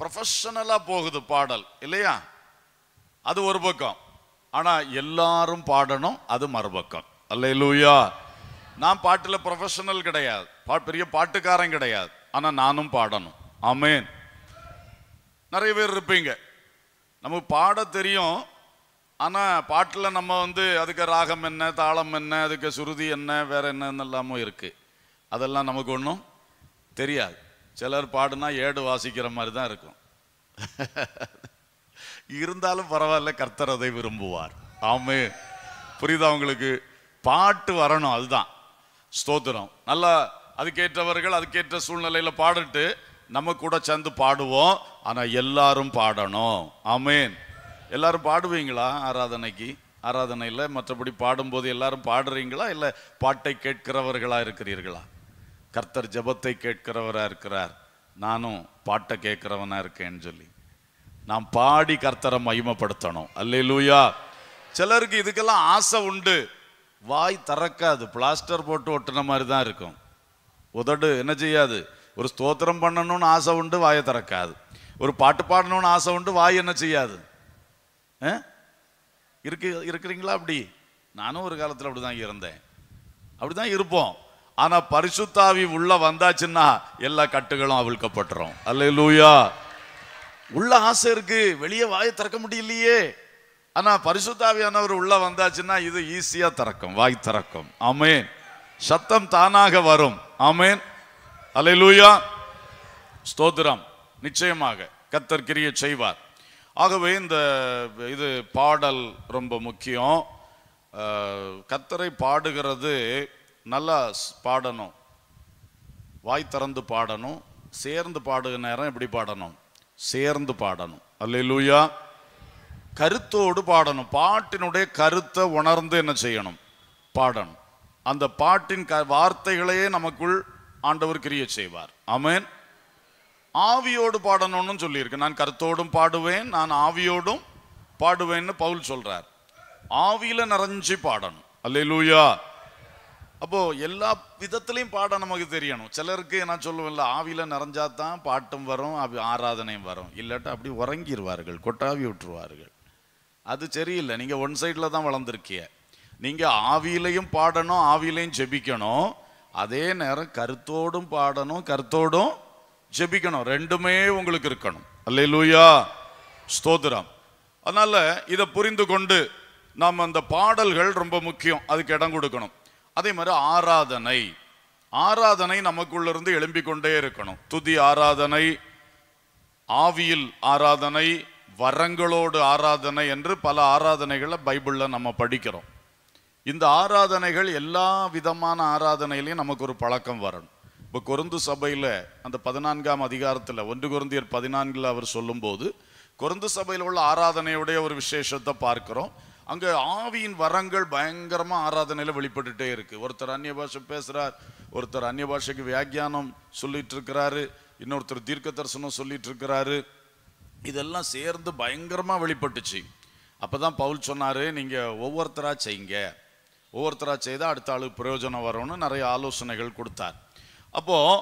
ப்ரொஃபஷனலாக போகுது பாடல் இல்லையா அது ஒரு பக்கம் ஆனால் எல்லாரும் பாடணும் அது மறுபக்கம் அல்ல லூயா நான் பாட்டில் ப்ரொஃபஷனல் கிடையாது பா பெரிய பாட்டுக்காரன் கிடையாது ஆனால் நானும் பாடணும் ஆமேன் நிறைய பேர் இருப்பீங்க நமக்கு பாட தெரியும் ஆனால் பாட்டில் நம்ம வந்து அதுக்கு ராகம் என்ன தாளம் என்ன அதுக்கு சுருதி என்ன வேற என்னன்னு இருக்குது அதெல்லாம் நமக்கு ஒன்றும் தெரியாது சிலர் பாடுனா ஏடு வாசிக்கிற மாதிரி தான் இருக்கும் இருந்தாலும் பரவாயில்ல கர்த்தர் அதை விரும்புவார் ஆமே புரியுதா உங்களுக்கு பாட்டு வரணும் அதுதான் ஸ்தோத்திரம் நல்லா அதுக்கேற்றவர்கள் அதுக்கேற்ற சூழ்நிலையில் பாடிட்டு நம்ம கூட சேர்ந்து பாடுவோம் ஆனால் எல்லாரும் பாடணும் ஆமேன் எல்லாரும் பாடுவீங்களா ஆராதனைக்கு ஆராதனையில் மற்றபடி பாடும்போது எல்லாரும் பாடுறீங்களா இல்லை பாட்டை கேட்கிறவர்களாக இருக்கிறீர்களா கர்த்தர் ஜபத்தை கேட்கிறவராக இருக்கிறார் நானும் பாட்டை கேட்குறவனாக இருக்கேன்னு சொல்லி நாம் பாடி கர்த்தரை மகிமப்படுத்தணும் அல்லே லூயா சிலருக்கு இதுக்கெல்லாம் ஆசை உண்டு வாய் திறக்காது பிளாஸ்டர் போட்டு ஒட்டின மாதிரி தான் இருக்கும் உதடு என்ன செய்யாது ஒரு ஸ்தோத்திரம் பண்ணணும்னு ஆசை உண்டு வாயை திறக்காது ஒரு பாட்டு பாடணும்னு ஆசை உண்டு வாய் என்ன செய்யாது இருக்கு இருக்கிறீங்களா அப்படி நானும் ஒரு காலத்தில் அப்படி தான் இருந்தேன் அப்படி தான் இருப்போம் ஆனால் பரிசுத்தாவி உள்ள வந்தாச்சுன்னா எல்லா கட்டுகளும் அவிழ்க்கப்பட்டுரும் அல்ல லூயா உள்ள ஆசை இருக்கு வெளியே வாயை திறக்க முடியலையே ஆனா பரிசுத்தாவியானவர் உள்ள வந்தாச்சுன்னா இது ஈஸியா திறக்கும் வாய் திறக்கும் அமேன் சத்தம் தானாக வரும் ஆமேன் அலை லூயா ஸ்தோத்திரம் நிச்சயமாக கத்தர் கிரிய செய்வார் ஆகவே இந்த இது பாடல் ரொம்ப முக்கியம் கத்தரை பாடுகிறது நல்லா பாடணும் வாய் திறந்து பாடணும் சேர்ந்து பாடுகிற நேரம் எப்படி பாடணும் சேர்ந்து பாடணும் அல்லா கருத்தோடு பாடணும் பாட்டினுடைய கருத்தை உணர்ந்து என்ன செய்யணும் பாடணும் அந்த பாட்டின் க வார்த்தைகளையே நமக்குள் ஆண்டவர் கிரிய செய்வார் அமேன் ஆவியோடு பாடணும்னு சொல்லியிருக்கு நான் கருத்தோடும் பாடுவேன் நான் ஆவியோடும் பாடுவேன்னு பவுல் சொல்றார் ஆவியில நிறைஞ்சு பாடணும் அல்ல லூயா அப்போது எல்லா விதத்துலேயும் பாட நமக்கு தெரியணும் சிலருக்கு நான் சொல்லுவேன்ல ஆவியில் நிறைஞ்சா தான் பாட்டும் வரும் ஆராதனையும் வரும் இல்லாட்டா அப்படி உறங்கிடுவார்கள் கொட்டாவி விட்டுருவார்கள் அது சரியில்லை நீங்கள் ஒன் சைடில் தான் வளர்ந்துருக்கிய நீங்கள் ஆவியிலையும் பாடணும் ஆவியிலையும் ஜெபிக்கணும் அதே நேரம் கருத்தோடும் பாடணும் கருத்தோடும் ஜெபிக்கணும் ரெண்டுமே உங்களுக்கு இருக்கணும் அல்ல லூயா ஸ்தோத்திரம் அதனால் இதை புரிந்து கொண்டு நாம் அந்த பாடல்கள் ரொம்ப முக்கியம் அதுக்கு இடம் கொடுக்கணும் அதே மாதிரி ஆராதனை ஆராதனை நமக்குள்ள இருந்து எழும்பிக்கொண்டே இருக்கணும் துதி ஆராதனை ஆவியில் ஆராதனை வரங்களோடு ஆராதனை என்று பல ஆராதனைகளை பைபிளில் நம்ம படிக்கிறோம் இந்த ஆராதனைகள் எல்லா விதமான ஆராதனையிலையும் நமக்கு ஒரு பழக்கம் வரணும் இப்போ கொருந்து சபையில் அந்த பதினான்காம் அதிகாரத்தில் ஒன்று குருந்தியர் பதினான்கில் அவர் சொல்லும்போது கொருந்து சபையில் உள்ள ஆராதனையுடைய ஒரு விசேஷத்தை பார்க்குறோம் அங்கே ஆவியின் வரங்கள் பயங்கரமாக ஆராதனையில் வெளிப்பட்டுட்டே இருக்குது ஒருத்தர் அந்நிய பாஷை பேசுகிறார் ஒருத்தர் அந்நிய பாஷைக்கு வியாக்கியானம் சொல்லிட்டு இருக்கிறாரு இன்னொருத்தர் தீர்க்க தரிசனம் சொல்லிட்டு இருக்கிறாரு இதெல்லாம் சேர்ந்து பயங்கரமாக வெளிப்பட்டுச்சு அப்போ தான் பவுல் சொன்னார் நீங்கள் ஒவ்வொருத்தராக செய்யுங்க ஒவ்வொருத்தராக செய்தால் அடுத்த ஆளுக்கு பிரயோஜனம் வரும்னு நிறைய ஆலோசனைகள் கொடுத்தார் அப்போது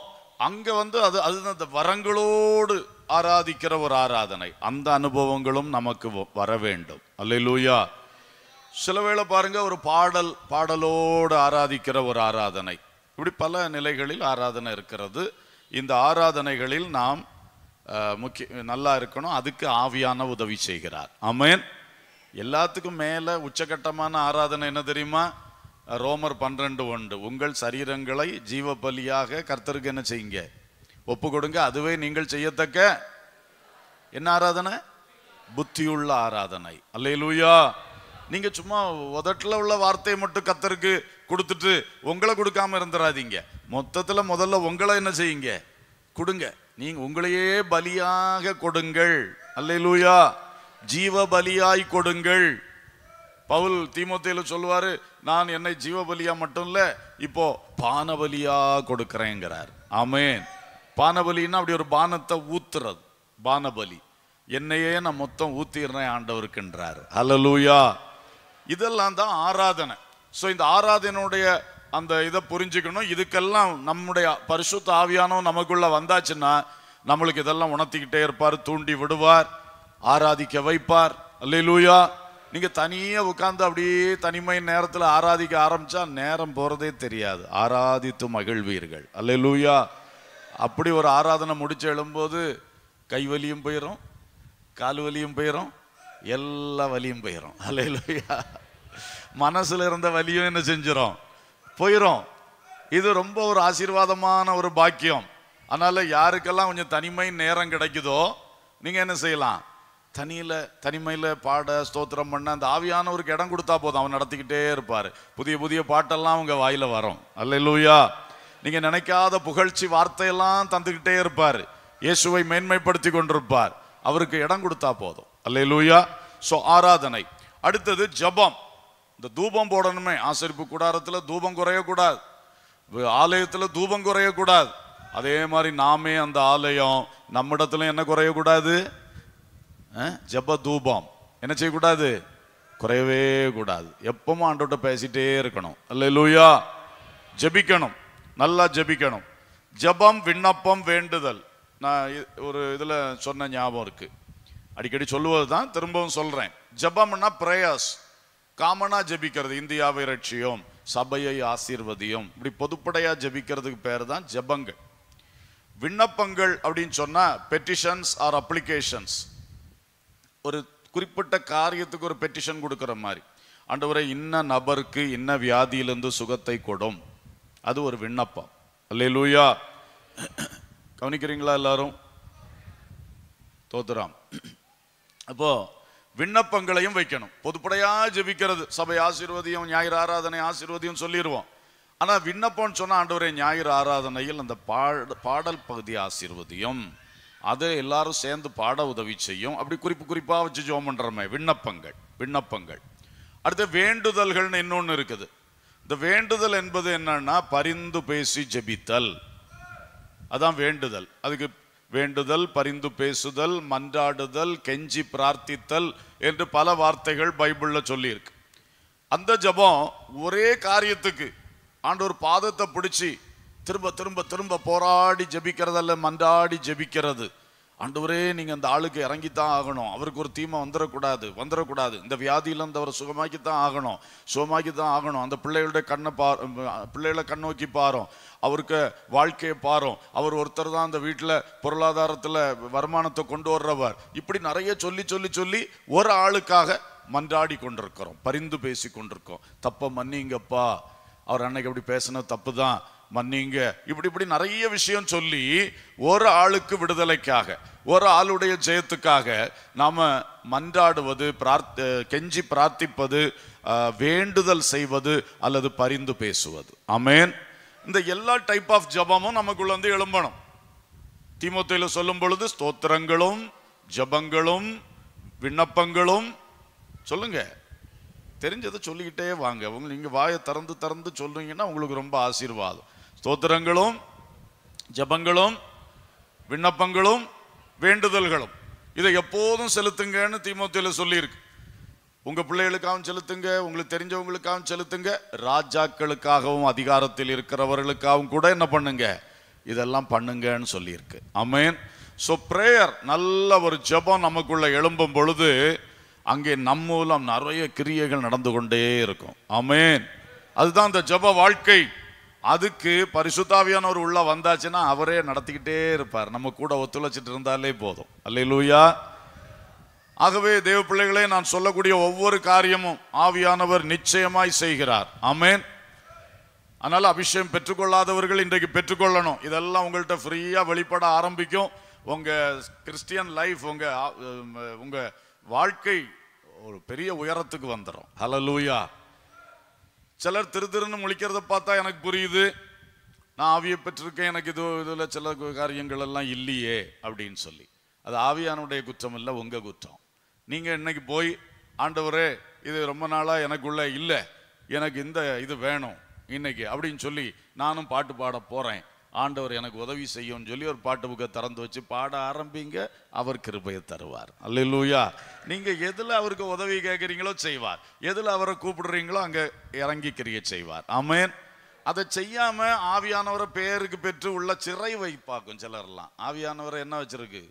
அங்கே வந்து அது அதுதான் அந்த வரங்களோடு ஆராதிக்கிற ஒரு ஆராதனை அந்த அனுபவங்களும் நமக்கு வர வேண்டும் அல்ல லூயா சில வேளை பாருங்க ஒரு பாடல் பாடலோடு ஆராதிக்கிற ஒரு ஆராதனை இப்படி பல நிலைகளில் ஆராதனை இருக்கிறது இந்த ஆராதனைகளில் நாம் முக்கிய நல்லா இருக்கணும் அதுக்கு ஆவியான உதவி செய்கிறார் அமேன் எல்லாத்துக்கும் மேலே உச்சகட்டமான ஆராதனை என்ன தெரியுமா ரோமர் பன்னிரெண்டு ஒன்று உங்கள் சரீரங்களை ஜீவ பலியாக கர்த்தருக்கு என்ன செய்யுங்க ஒப்பு கொடுங்க அதுவே நீங்கள் செய்யத்தக்க என்ன ஆராதனை புத்தியுள்ள ஆராதனை அல்லையிலூயா நீங்கள் சும்மா உதட்டில் உள்ள வார்த்தையை மட்டும் கத்தருக்கு கொடுத்துட்டு உங்களை கொடுக்காம இருந்துடாதீங்க மொத்தத்தில் முதல்ல உங்களை என்ன செய்யுங்க கொடுங்க நீங்கள் உங்களையே பலியாக கொடுங்கள் அல்லையிலூயா ஜீவ பலியாய் கொடுங்கள் பவுல் தீமத்தையில் சொல்லுவார் நான் என்னை ஜீவ பலியாக மட்டும் இல்லை இப்போ பானபலியாக கொடுக்குறேங்கிறார் ஆமேன் பானபலின்னா அப்படி ஒரு பானத்தை ஊத்துறது பானபலி என்னையே நான் மொத்தம் ஊத்திடுறேன் ஆண்டவருக்குன்றார் ஹலலூயா இதெல்லாம் தான் ஆராதனை ஸோ இந்த ஆராதனையுடைய அந்த இதை புரிஞ்சுக்கணும் இதுக்கெல்லாம் நம்முடைய பரிசுத்த ஆவியானம் நமக்குள்ள வந்தாச்சுன்னா நம்மளுக்கு இதெல்லாம் உணர்த்திக்கிட்டே இருப்பார் தூண்டி விடுவார் ஆராதிக்க வைப்பார் அல்லையிலூயா நீங்கள் தனியாக உட்காந்து அப்படியே தனிமை நேரத்தில் ஆராதிக்க ஆரம்பித்தா நேரம் போகிறதே தெரியாது ஆராதித்து மகிழ்வீர்கள் லூயா அப்படி ஒரு ஆராதனை முடிச்சு எழும்போது கைவலியும் போயிடும் கால் வலியும் போயிடும் எல்லா வலியும் போயிடும் அலையிலா மனசில் இருந்த வலியும் என்ன செஞ்சிடும் போயிடும் இது ரொம்ப ஒரு ஆசீர்வாதமான ஒரு பாக்கியம் அதனால் யாருக்கெல்லாம் கொஞ்சம் தனிமை நேரம் கிடைக்குதோ நீங்கள் என்ன செய்யலாம் தனியில் தனிமையில் பாட ஸ்தோத்திரம் பண்ண அந்த ஆவியானவருக்கு இடம் கொடுத்தா போதும் அவன் நடத்திக்கிட்டே இருப்பார் புதிய புதிய பாட்டெல்லாம் உங்கள் வாயில் வரும் அல்ல லூயா நீங்கள் நினைக்காத புகழ்ச்சி வார்த்தையெல்லாம் தந்துக்கிட்டே இருப்பார் இயேசுவை மேன்மைப்படுத்தி கொண்டிருப்பார் அவருக்கு இடம் கொடுத்தா போதும் லூயா ஸோ ஆராதனை அடுத்தது ஜபம் இந்த தூபம் போடணுமே ஆசரிப்பு கூடாரத்தில் தூபம் குறையக்கூடாது ஆலயத்தில் தூபம் குறையக்கூடாது அதே மாதிரி நாமே அந்த ஆலயம் நம்மிடத்துல என்ன குறையக்கூடாது ஜப தூபம் என்ன செய்யக்கூடாது குறையவே கூடாது எப்பவும் ஆண்டோட்ட பேசிட்டே இருக்கணும் அல்ல லூயா ஜபிக்கணும் நல்லா ஜபிக்கணும் ஜபம் விண்ணப்பம் வேண்டுதல் நான் ஒரு இதில் சொன்ன ஞாபகம் இருக்குது அடிக்கடி சொல்லுவது தான் திரும்பவும் சொல்கிறேன் ஜபம்னா பிரேயர்ஸ் காமனாக ஜபிக்கிறது இந்தியாவை ரட்சியும் சபையை ஆசீர்வதியும் இப்படி பொதுப்படையா ஜபிக்கிறதுக்கு பேர் தான் ஜபங்கள் விண்ணப்பங்கள் அப்படின்னு சொன்னால் பெட்டிஷன்ஸ் ஆர் அப்ளிகேஷன்ஸ் ஒரு குறிப்பிட்ட காரியத்துக்கு ஒரு பெட்டிஷன் கொடுக்குற மாதிரி அண்டவரை இன்ன நபருக்கு இன்ன வியாதியிலிருந்து சுகத்தை கொடும் அது ஒரு விண்ணப்பம் அல்லே லூயா கவனிக்கிறீங்களா எல்லாரும் தோத்துராம் அப்போ விண்ணப்பங்களையும் வைக்கணும் பொதுப்படையா ஜெபிக்கிறது சபை ஆசீர்வதியும் ஞாயிறு ஆராதனை ஆசீர்வதியும் சொல்லிடுவோம் ஆனால் விண்ணப்பம்னு சொன்னால் ஆண்டவரே ஞாயிறு ஆராதனையில் அந்த பாட பாடல் பகுதி ஆசீர்வதியும் அது எல்லாரும் சேர்ந்து பாட உதவி செய்யும் அப்படி குறிப்பு குறிப்பாக வச்சு ஜோம் பண்ணுறோமே விண்ணப்பங்கள் விண்ணப்பங்கள் அடுத்து வேண்டுதல்கள்னு இன்னொன்று இருக்குது இந்த வேண்டுதல் என்பது என்னன்னா பரிந்து பேசி ஜெபித்தல் அதான் வேண்டுதல் அதுக்கு வேண்டுதல் பரிந்து பேசுதல் மன்றாடுதல் கெஞ்சி பிரார்த்தித்தல் என்று பல வார்த்தைகள் பைபிளில் சொல்லியிருக்கு அந்த ஜபம் ஒரே காரியத்துக்கு ஆண்டவர் பாதத்தை பிடிச்சி திரும்ப திரும்ப திரும்ப போராடி ஜபிக்கிறதல்ல மன்றாடி ஜபிக்கிறது ஆண்டவரே நீங்கள் அந்த ஆளுக்கு இறங்கித்தான் ஆகணும் அவருக்கு ஒரு தீமை வந்துடக்கூடாது வந்துடக்கூடாது இந்த வியாதியிலேருந்து அவரை சுகமாக்கி தான் ஆகணும் சுகமாக்கி தான் ஆகணும் அந்த பிள்ளைகளுடைய கண்ணை பா பிள்ளைகளை கண்ணோக்கி பாரும் அவருக்கு வாழ்க்கையை பாரும் அவர் ஒருத்தர் தான் அந்த வீட்டில் பொருளாதாரத்தில் வருமானத்தை கொண்டு வர்றவர் இப்படி நிறைய சொல்லி சொல்லி சொல்லி ஒரு ஆளுக்காக மன்றாடி கொண்டிருக்கிறோம் பரிந்து பேசி கொண்டிருக்கோம் தப்பை மன்னிங்கப்பா அவர் அன்னைக்கு அப்படி பேசின தப்பு தான் மன்னிங்க இப்படி இப்படி நிறைய விஷயம் சொல்லி ஒரு ஆளுக்கு விடுதலைக்காக ஒரு ஆளுடைய ஜெயத்துக்காக நாம் மன்றாடுவது பிரார்த்த கெஞ்சி பிரார்த்திப்பது வேண்டுதல் செய்வது அல்லது பரிந்து பேசுவது அமேன் இந்த எல்லா டைப் ஆஃப் ஜபமும் நமக்குள்ள வந்து எழும்பணும் திமுத்தையில் சொல்லும் பொழுது ஸ்தோத்திரங்களும் ஜபங்களும் விண்ணப்பங்களும் சொல்லுங்க தெரிஞ்சதை சொல்லிக்கிட்டே வாங்க உங்களுக்கு நீங்கள் வாயை திறந்து திறந்து சொல்றீங்கன்னா உங்களுக்கு ரொம்ப ஆசீர்வாதம் ஸ்தோத்திரங்களும் ஜபங்களும் விண்ணப்பங்களும் வேண்டுதல்களும் இதை எப்போதும் செலுத்துங்கன்னு திமுகவில் சொல்லியிருக்கு உங்கள் பிள்ளைகளுக்காகவும் செலுத்துங்க உங்களுக்கு தெரிஞ்சவங்களுக்காகவும் செலுத்துங்க ராஜாக்களுக்காகவும் அதிகாரத்தில் இருக்கிறவர்களுக்காகவும் கூட என்ன பண்ணுங்க இதெல்லாம் பண்ணுங்கன்னு சொல்லியிருக்கு அமேன் ஸோ ப்ரேயர் நல்ல ஒரு ஜபம் நமக்குள்ளே எழும்பும் பொழுது அங்கே நம் மூலம் நிறைய கிரியைகள் நடந்து கொண்டே இருக்கும் அமேன் அதுதான் அந்த ஜப வாழ்க்கை அதுக்கு பரிசுத்தாவியானவர் உள்ள வந்தாச்சுன்னா அவரே நடத்திக்கிட்டே இருப்பார் நம்ம கூட ஒத்துழைச்சிட்டு இருந்தாலே போதும் அல்ல லூயா ஆகவே தேவ பிள்ளைகளே நான் சொல்லக்கூடிய ஒவ்வொரு காரியமும் ஆவியானவர் நிச்சயமாய் செய்கிறார் ஆமேன் அதனால் அபிஷேகம் பெற்றுக்கொள்ளாதவர்கள் இன்றைக்கு பெற்றுக்கொள்ளணும் இதெல்லாம் உங்கள்கிட்ட ஃப்ரீயாக வெளிப்பட ஆரம்பிக்கும் உங்கள் கிறிஸ்டியன் லைஃப் உங்கள் உங்கள் வாழ்க்கை ஒரு பெரிய உயரத்துக்கு வந்துடும் ஹலோ லூயா சிலர் திரு திருன்னு முழிக்கிறத பார்த்தா எனக்கு புரியுது நான் ஆவியை பெற்றிருக்கேன் எனக்கு இது இதில் சில காரியங்கள் எல்லாம் இல்லையே அப்படின்னு சொல்லி அது ஆவியானுடைய குற்றம் இல்லை உங்கள் குற்றம் நீங்கள் இன்றைக்கி போய் ஆண்டவரே இது ரொம்ப நாளாக எனக்குள்ள இல்லை எனக்கு இந்த இது வேணும் இன்னைக்கு அப்படின்னு சொல்லி நானும் பாட்டு பாட போகிறேன் ஆண்டவர் எனக்கு உதவி செய்யும் சொல்லி ஒரு பாட்டு புக்கை திறந்து வச்சு பாட ஆரம்பிங்க அவர் கிருபையை தருவார் அல்லூயா நீங்கள் எதில் அவருக்கு உதவி கேட்குறீங்களோ செய்வார் எதில் அவரை கூப்பிடுறீங்களோ அங்கே இறங்கிக்கிறிய செய்வார் ஆமேன் அதை செய்யாமல் ஆவியானவரை பேருக்கு பெற்று உள்ள சிறை வைப்பாக்கும் சிலர்லாம் ஆவியானவரை என்ன வச்சிருக்கு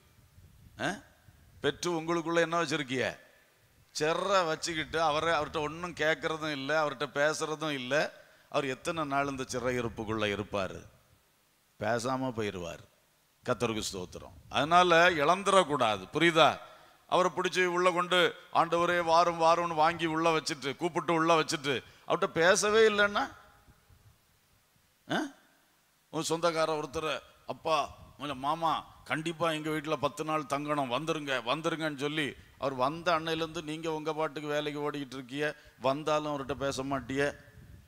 பெற்று உங்களுக்குள்ள என்ன வச்சிருக்கிய செர்ற வச்சுக்கிட்டு அவரை அவர்கிட்ட ஒன்றும் கேட்குறதும் இல்லை அவர்கிட்ட பேசுகிறதும் இல்லை அவர் எத்தனை நாள் இந்த சிறை இருப்புக்குள்ளே இருப்பார் பேசாமல் போயிடுவார் கத்தருக்கு ஸ்தோத்திரம் அதனால் இழந்துடக்கூடாது புரியுதா அவரை பிடிச்சி உள்ளே கொண்டு ஆண்டவரே வாரம் வாரம்னு வாங்கி உள்ளே வச்சுட்டு கூப்பிட்டு உள்ளே வச்சுட்டு அவர்கிட்ட பேசவே இல்லைன்னா உன் சொந்தக்கார ஒருத்தர் அப்பா இல்லை மாமா கண்டிப்பாக எங்கள் வீட்டில் பத்து நாள் தங்கணும் வந்துருங்க வந்துருங்கன்னு சொல்லி அவர் வந்த அன்னையிலேருந்து நீங்கள் உங்கள் பாட்டுக்கு வேலைக்கு ஓடிக்கிட்டு இருக்கிய வந்தாலும் அவர்கிட்ட பேச மாட்டிய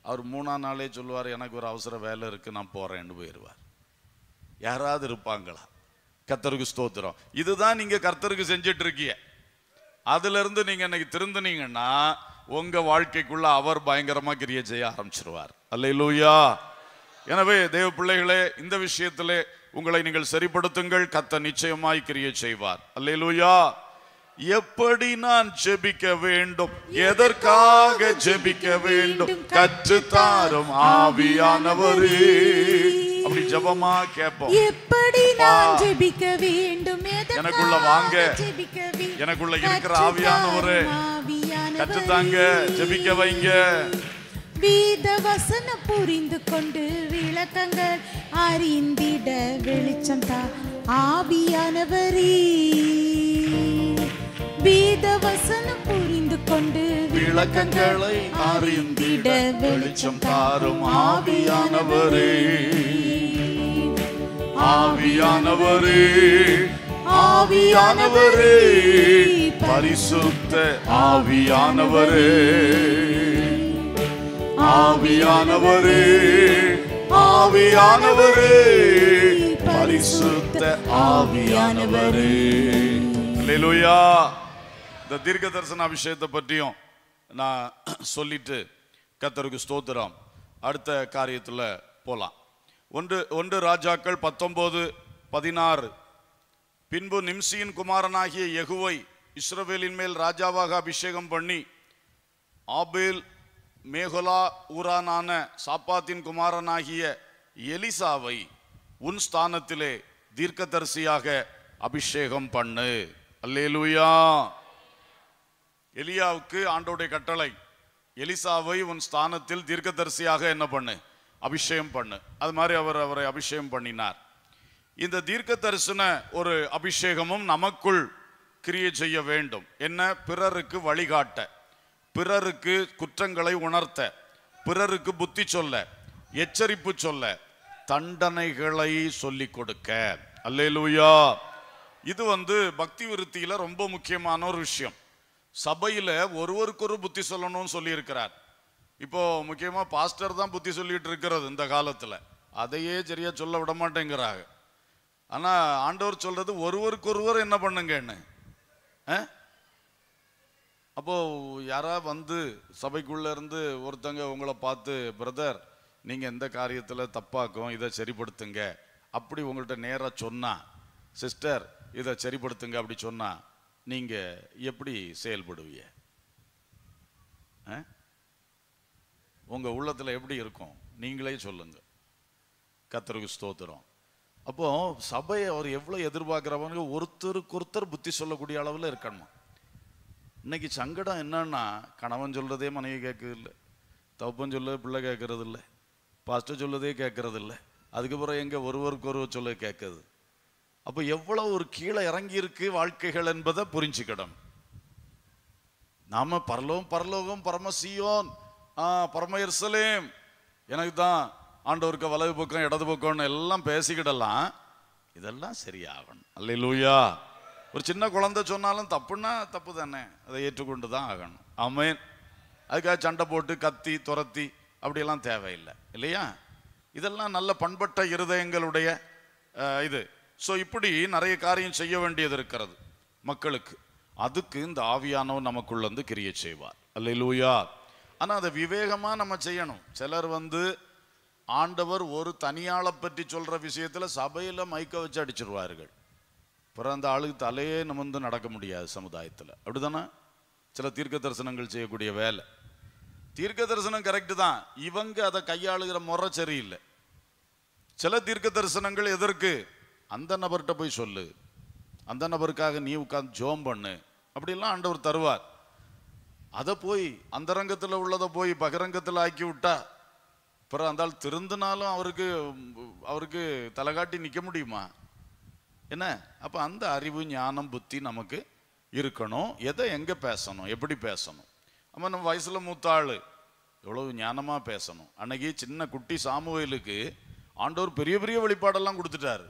அவர் மூணா நாளே சொல்லுவார் எனக்கு ஒரு அவசர வேலை இருக்குது நான் போகிறேன்னு போயிடுவார் யாராவது இருப்பாங்களா கர்த்தருக்கு ஸ்தோத்திரம் இதுதான் நீங்க கர்த்தருக்கு செஞ்சிட்டு இருக்கீங்க இருந்து நீங்க இன்னைக்கு திருந்துனீங்கன்னா உங்க வாழ்க்கைக்குள்ள அவர் பயங்கரமா கிரிய செய்ய ஆரம்பிச்சிருவார் அல்ல இல்லையா எனவே தேவ பிள்ளைகளே இந்த விஷயத்திலே உங்களை நீங்கள் சரிப்படுத்துங்கள் கத்த நிச்சயமாய் கிரிய செய்வார் அல்ல எப்படி நான் ஜெபிக்க வேண்டும் எதற்காக ஜெபிக்க வேண்டும் கற்று தாரும் ஆவியானவரே ஜபமா கேட்போம் எப்படி நான் ஜெபிக்க வேண்டும் எனக்குள்ள வாங்க எனக்குள்ள இருக்கிற ஆவியானவரே கற்றுத்தாங்க ஜெபிக்க வைங்க வீத வசன புரிந்து கொண்டு விளக்கங்கள் அறிந்திட வெளிச்சம் தா ஆவியானவரே வீத வசனம் புரிந்து கொண்டு விளக்கங்களை அறிந்திட வெளிச்சம் தாரும் ஆவியானவரே ஆவியானவரே ஆவியானவரே பரிசுத்த ஆவியானவரே ஆவியானவரே ஆவியானவரே பரிசுத்த ஆவியானவரே லெலுயா இந்த தீர்க்க தரிசன அபிஷேகத்தை பற்றியும் நான் சொல்லிட்டு கத்தருக்கு ஸ்தோத்திரம் அடுத்த காரியத்தில் போகலாம் ஒன்று ஒன்று ராஜாக்கள் பத்தொம்போது பதினாறு பின்பு நிம்சியின் குமாரனாகிய எகுவை இஸ்ரவேலின் மேல் ராஜாவாக அபிஷேகம் பண்ணி ஆபேல் மேகுலா ஊரானான சாப்பாத்தின் குமாரனாகிய எலிசாவை உன் ஸ்தானத்திலே தீர்க்கதரிசியாக அபிஷேகம் பண்ணு அல்லேலூயா எலியாவுக்கு ஆண்டோடைய கட்டளை எலிசாவை உன் ஸ்தானத்தில் தீர்க்கதரிசியாக என்ன பண்ணு அபிஷேகம் பண்ணு அது மாதிரி அவர் அவரை அபிஷேகம் பண்ணினார் இந்த தீர்க்க தரிசன ஒரு அபிஷேகமும் நமக்குள் கிரியை செய்ய வேண்டும் என்ன பிறருக்கு வழிகாட்ட பிறருக்கு குற்றங்களை உணர்த்த பிறருக்கு புத்தி சொல்ல எச்சரிப்பு சொல்ல தண்டனைகளை சொல்லி கொடுக்க அல்லேலூயா இது வந்து பக்தி விருத்தியில் ரொம்ப முக்கியமான ஒரு விஷயம் சபையில் ஒருவருக்கொரு புத்தி சொல்லணும்னு சொல்லியிருக்கிறார் இப்போ முக்கியமாக பாஸ்டர் தான் புத்தி சொல்லிட்டு இருக்கிறது இந்த காலத்தில் அதையே சரியாக சொல்ல விட மாட்டேங்கிறாங்க ஆனால் ஆண்டவர் சொல்றது ஒருவருக்கு ஒருவர் என்ன பண்ணுங்கன்னு அப்போ யாரா வந்து சபைக்குள்ள இருந்து ஒருத்தங்க உங்களை பார்த்து பிரதர் நீங்க எந்த காரியத்துல தப்பாக்கும் இதை சரிப்படுத்துங்க அப்படி உங்கள்கிட்ட நேராக சொன்னா சிஸ்டர் இதை சரிப்படுத்துங்க அப்படி சொன்னா நீங்க எப்படி செயல்படுவீங்க உங்கள் உள்ளத்தில் எப்படி இருக்கும் நீங்களே சொல்லுங்க கத்தருக்கு ஸ்தோத்திரம் அப்போ சபையை அவர் எவ்வளோ எதிர்பார்க்குறவங்க ஒருத்தருக்கு ஒருத்தர் புத்தி சொல்லக்கூடிய அளவில் இருக்கணுமா இன்னைக்கு சங்கடம் என்னன்னா கணவன் சொல்றதே மனைவி கேட்கறது இல்லை தப்பன் சொல்ல பிள்ளை கேட்கறது இல்லை பாஸ்டர் சொல்லதே கேட்கறது இல்லை அதுக்கப்புறம் எங்கே ஒருவருக்கு ஒருவர் சொல்ல கேட்குது அப்போ எவ்வளோ ஒரு கீழே இறங்கியிருக்கு வாழ்க்கைகள் என்பதை புரிஞ்சுக்கணும் நாம பரலோகம் பரலோகம் பரமசியோன் பரமயர்சலேம் எனக்கு தான் ஆண்டவருக்கு வலது பக்கம் இடது பக்கம்னு எல்லாம் பேசிக்கிடலாம் இதெல்லாம் சரியாகணும் அல்ல லூயா ஒரு சின்ன குழந்தை சொன்னாலும் தப்புன்னா தப்பு தானே அதை ஏற்றுக்கொண்டு தான் ஆகணும் ஆமேன் அதுக்காக சண்டை போட்டு கத்தி துரத்தி அப்படியெல்லாம் தேவையில்லை இல்லையா இதெல்லாம் நல்ல பண்பட்ட இருதயங்களுடைய இது ஸோ இப்படி நிறைய காரியம் செய்ய வேண்டியது இருக்கிறது மக்களுக்கு அதுக்கு இந்த ஆவியானவன் நமக்குள்ளேருந்து வந்து கிரியை செய்வார் அல்ல லூயா ஆனால் அதை விவேகமாக நம்ம செய்யணும் சிலர் வந்து ஆண்டவர் ஒரு தனியாளை பற்றி சொல்கிற விஷயத்தில் சபையில் மயக்க வச்சு அடிச்சிருவார்கள் பிறந்த ஆளுக்கு தலையே வந்து நடக்க முடியாது சமுதாயத்தில் அப்படி தானே சில தீர்க்க தரிசனங்கள் செய்யக்கூடிய வேலை தீர்க்க தரிசனம் கரெக்டு தான் இவங்க அதை கையாளுகிற முறை சரியில்லை சில தீர்க்க தரிசனங்கள் எதற்கு அந்த நபர்கிட்ட போய் சொல்லு அந்த நபருக்காக நீ உட்காந்து ஜோம் பண்ணு அப்படிலாம் ஆண்டவர் தருவார் அதை போய் அந்தரங்கத்தில் உள்ளதை போய் பகிரங்கத்தில் ஆக்கி விட்டா அப்புறம் அந்த ஆள் திருந்தினாலும் அவருக்கு அவருக்கு தலைகாட்டி நிற்க முடியுமா என்ன அப்போ அந்த அறிவு ஞானம் புத்தி நமக்கு இருக்கணும் எதை எங்கே பேசணும் எப்படி பேசணும் அப்போ நம்ம வயசில் மூத்த ஆள் எவ்வளவு ஞானமாக பேசணும் அன்னைக்கு சின்ன குட்டி சாமுவேலுக்கு ஆண்டவர் பெரிய பெரிய வழிபாடெல்லாம் கொடுத்துட்டாரு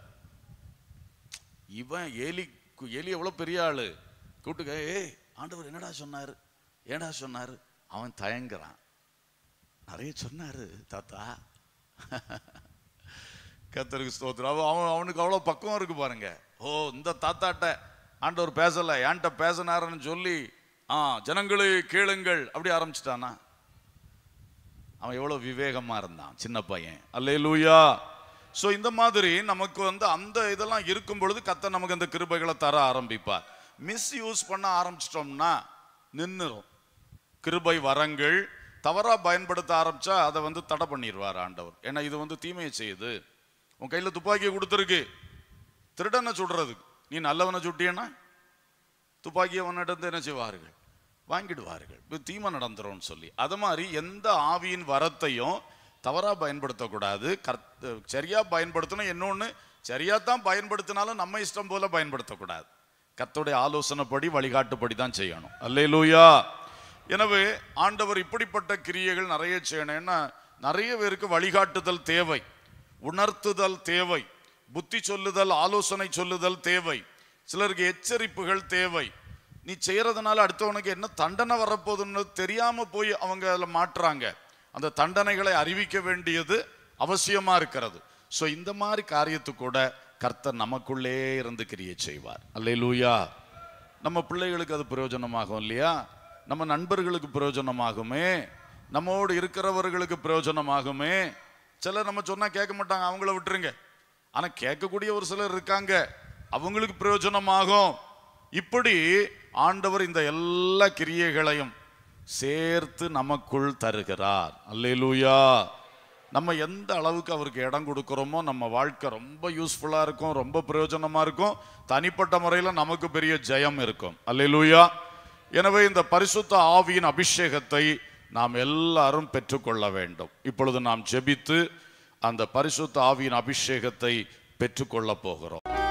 இவன் ஏலி ஏலி எவ்வளோ பெரிய ஆள் கூட்டுக்க ஏய் ஆண்டவர் என்னடா சொன்னார் ஏடா சொன்னார் அவன் தயங்குறான் நிறைய சொன்னார் தாத்தா கத்தருக்கு ஸ்தோத்திரம் அவன் அவன் அவனுக்கு அவ்வளோ பக்குவம் இருக்கு பாருங்க ஓ இந்த தாத்தாட்ட ஆண்டவர் பேசலை ஏன்ட்ட பேசினாருன்னு சொல்லி ஆ ஜனங்களே கேளுங்கள் அப்படி ஆரம்பிச்சிட்டானா அவன் எவ்வளோ விவேகமாக இருந்தான் சின்ன பையன் அல்லே லூயா ஸோ இந்த மாதிரி நமக்கு வந்து அந்த இதெல்லாம் இருக்கும் பொழுது கத்த நமக்கு அந்த கிருபைகளை தர ஆரம்பிப்பார் மிஸ்யூஸ் பண்ண ஆரம்பிச்சிட்டோம்னா நின்றுரும் கிருபை வரங்கள் தவறாக பயன்படுத்த ஆரம்பித்தா அதை வந்து தடை பண்ணிடுவார் ஆண்டவர் ஏன்னா இது வந்து தீமையை செய்யுது உன் கையில் துப்பாக்கியை கொடுத்துருக்கு திருடனை சுடுறதுக்கு நீ நல்லவனை சுட்டியன்னா துப்பாக்கியை உன்னிடந்து என்ன செய்வார்கள் வாங்கிடுவார்கள் இப்போ தீமை நடந்துரும்னு சொல்லி அது மாதிரி எந்த ஆவியின் வரத்தையும் தவறாக பயன்படுத்தக்கூடாது கர்த் சரியாக பயன்படுத்தணும் இன்னொன்று சரியாக தான் பயன்படுத்தினாலும் நம்ம இஷ்டம் போல் பயன்படுத்தக்கூடாது கத்தோடைய ஆலோசனைப்படி வழிகாட்டுப்படி தான் செய்யணும் அல்லே லூயா எனவே ஆண்டவர் இப்படிப்பட்ட கிரியைகள் நிறைய செய்யணும் ஏன்னா நிறைய பேருக்கு வழிகாட்டுதல் தேவை உணர்த்துதல் தேவை புத்தி சொல்லுதல் ஆலோசனை சொல்லுதல் தேவை சிலருக்கு எச்சரிப்புகள் தேவை நீ செய்கிறதுனால அடுத்தவனுக்கு என்ன தண்டனை வரப்போகுதுன்னு தெரியாமல் போய் அவங்க அதில் மாட்டுறாங்க அந்த தண்டனைகளை அறிவிக்க வேண்டியது அவசியமாக இருக்கிறது ஸோ இந்த மாதிரி காரியத்து கூட கர்த்தர் நமக்குள்ளே இருந்து கிரியை செய்வார் அல்ல லூயா நம்ம பிள்ளைகளுக்கு அது பிரயோஜனமாகும் இல்லையா நம்ம நண்பர்களுக்கு பிரயோஜனமாகுமே நம்மோடு இருக்கிறவர்களுக்கு பிரயோஜனமாகுமே சிலர் நம்ம சொன்னால் கேட்க மாட்டாங்க அவங்கள விட்டுருங்க ஆனால் கேட்கக்கூடிய ஒரு சிலர் இருக்காங்க அவங்களுக்கு பிரயோஜனமாகும் இப்படி ஆண்டவர் இந்த எல்லா கிரியைகளையும் சேர்த்து நமக்குள் தருகிறார் அல்லேலூயா நம்ம எந்த அளவுக்கு அவருக்கு இடம் கொடுக்குறோமோ நம்ம வாழ்க்கை ரொம்ப யூஸ்ஃபுல்லாக இருக்கும் ரொம்ப பிரயோஜனமாக இருக்கும் தனிப்பட்ட முறையில் நமக்கு பெரிய ஜெயம் இருக்கும் அல்லேலூயா எனவே இந்த பரிசுத்த ஆவியின் அபிஷேகத்தை நாம் எல்லாரும் பெற்றுக்கொள்ள வேண்டும் இப்பொழுது நாம் ஜெபித்து அந்த பரிசுத்த ஆவியின் அபிஷேகத்தை பெற்றுக்கொள்ளப் போகிறோம்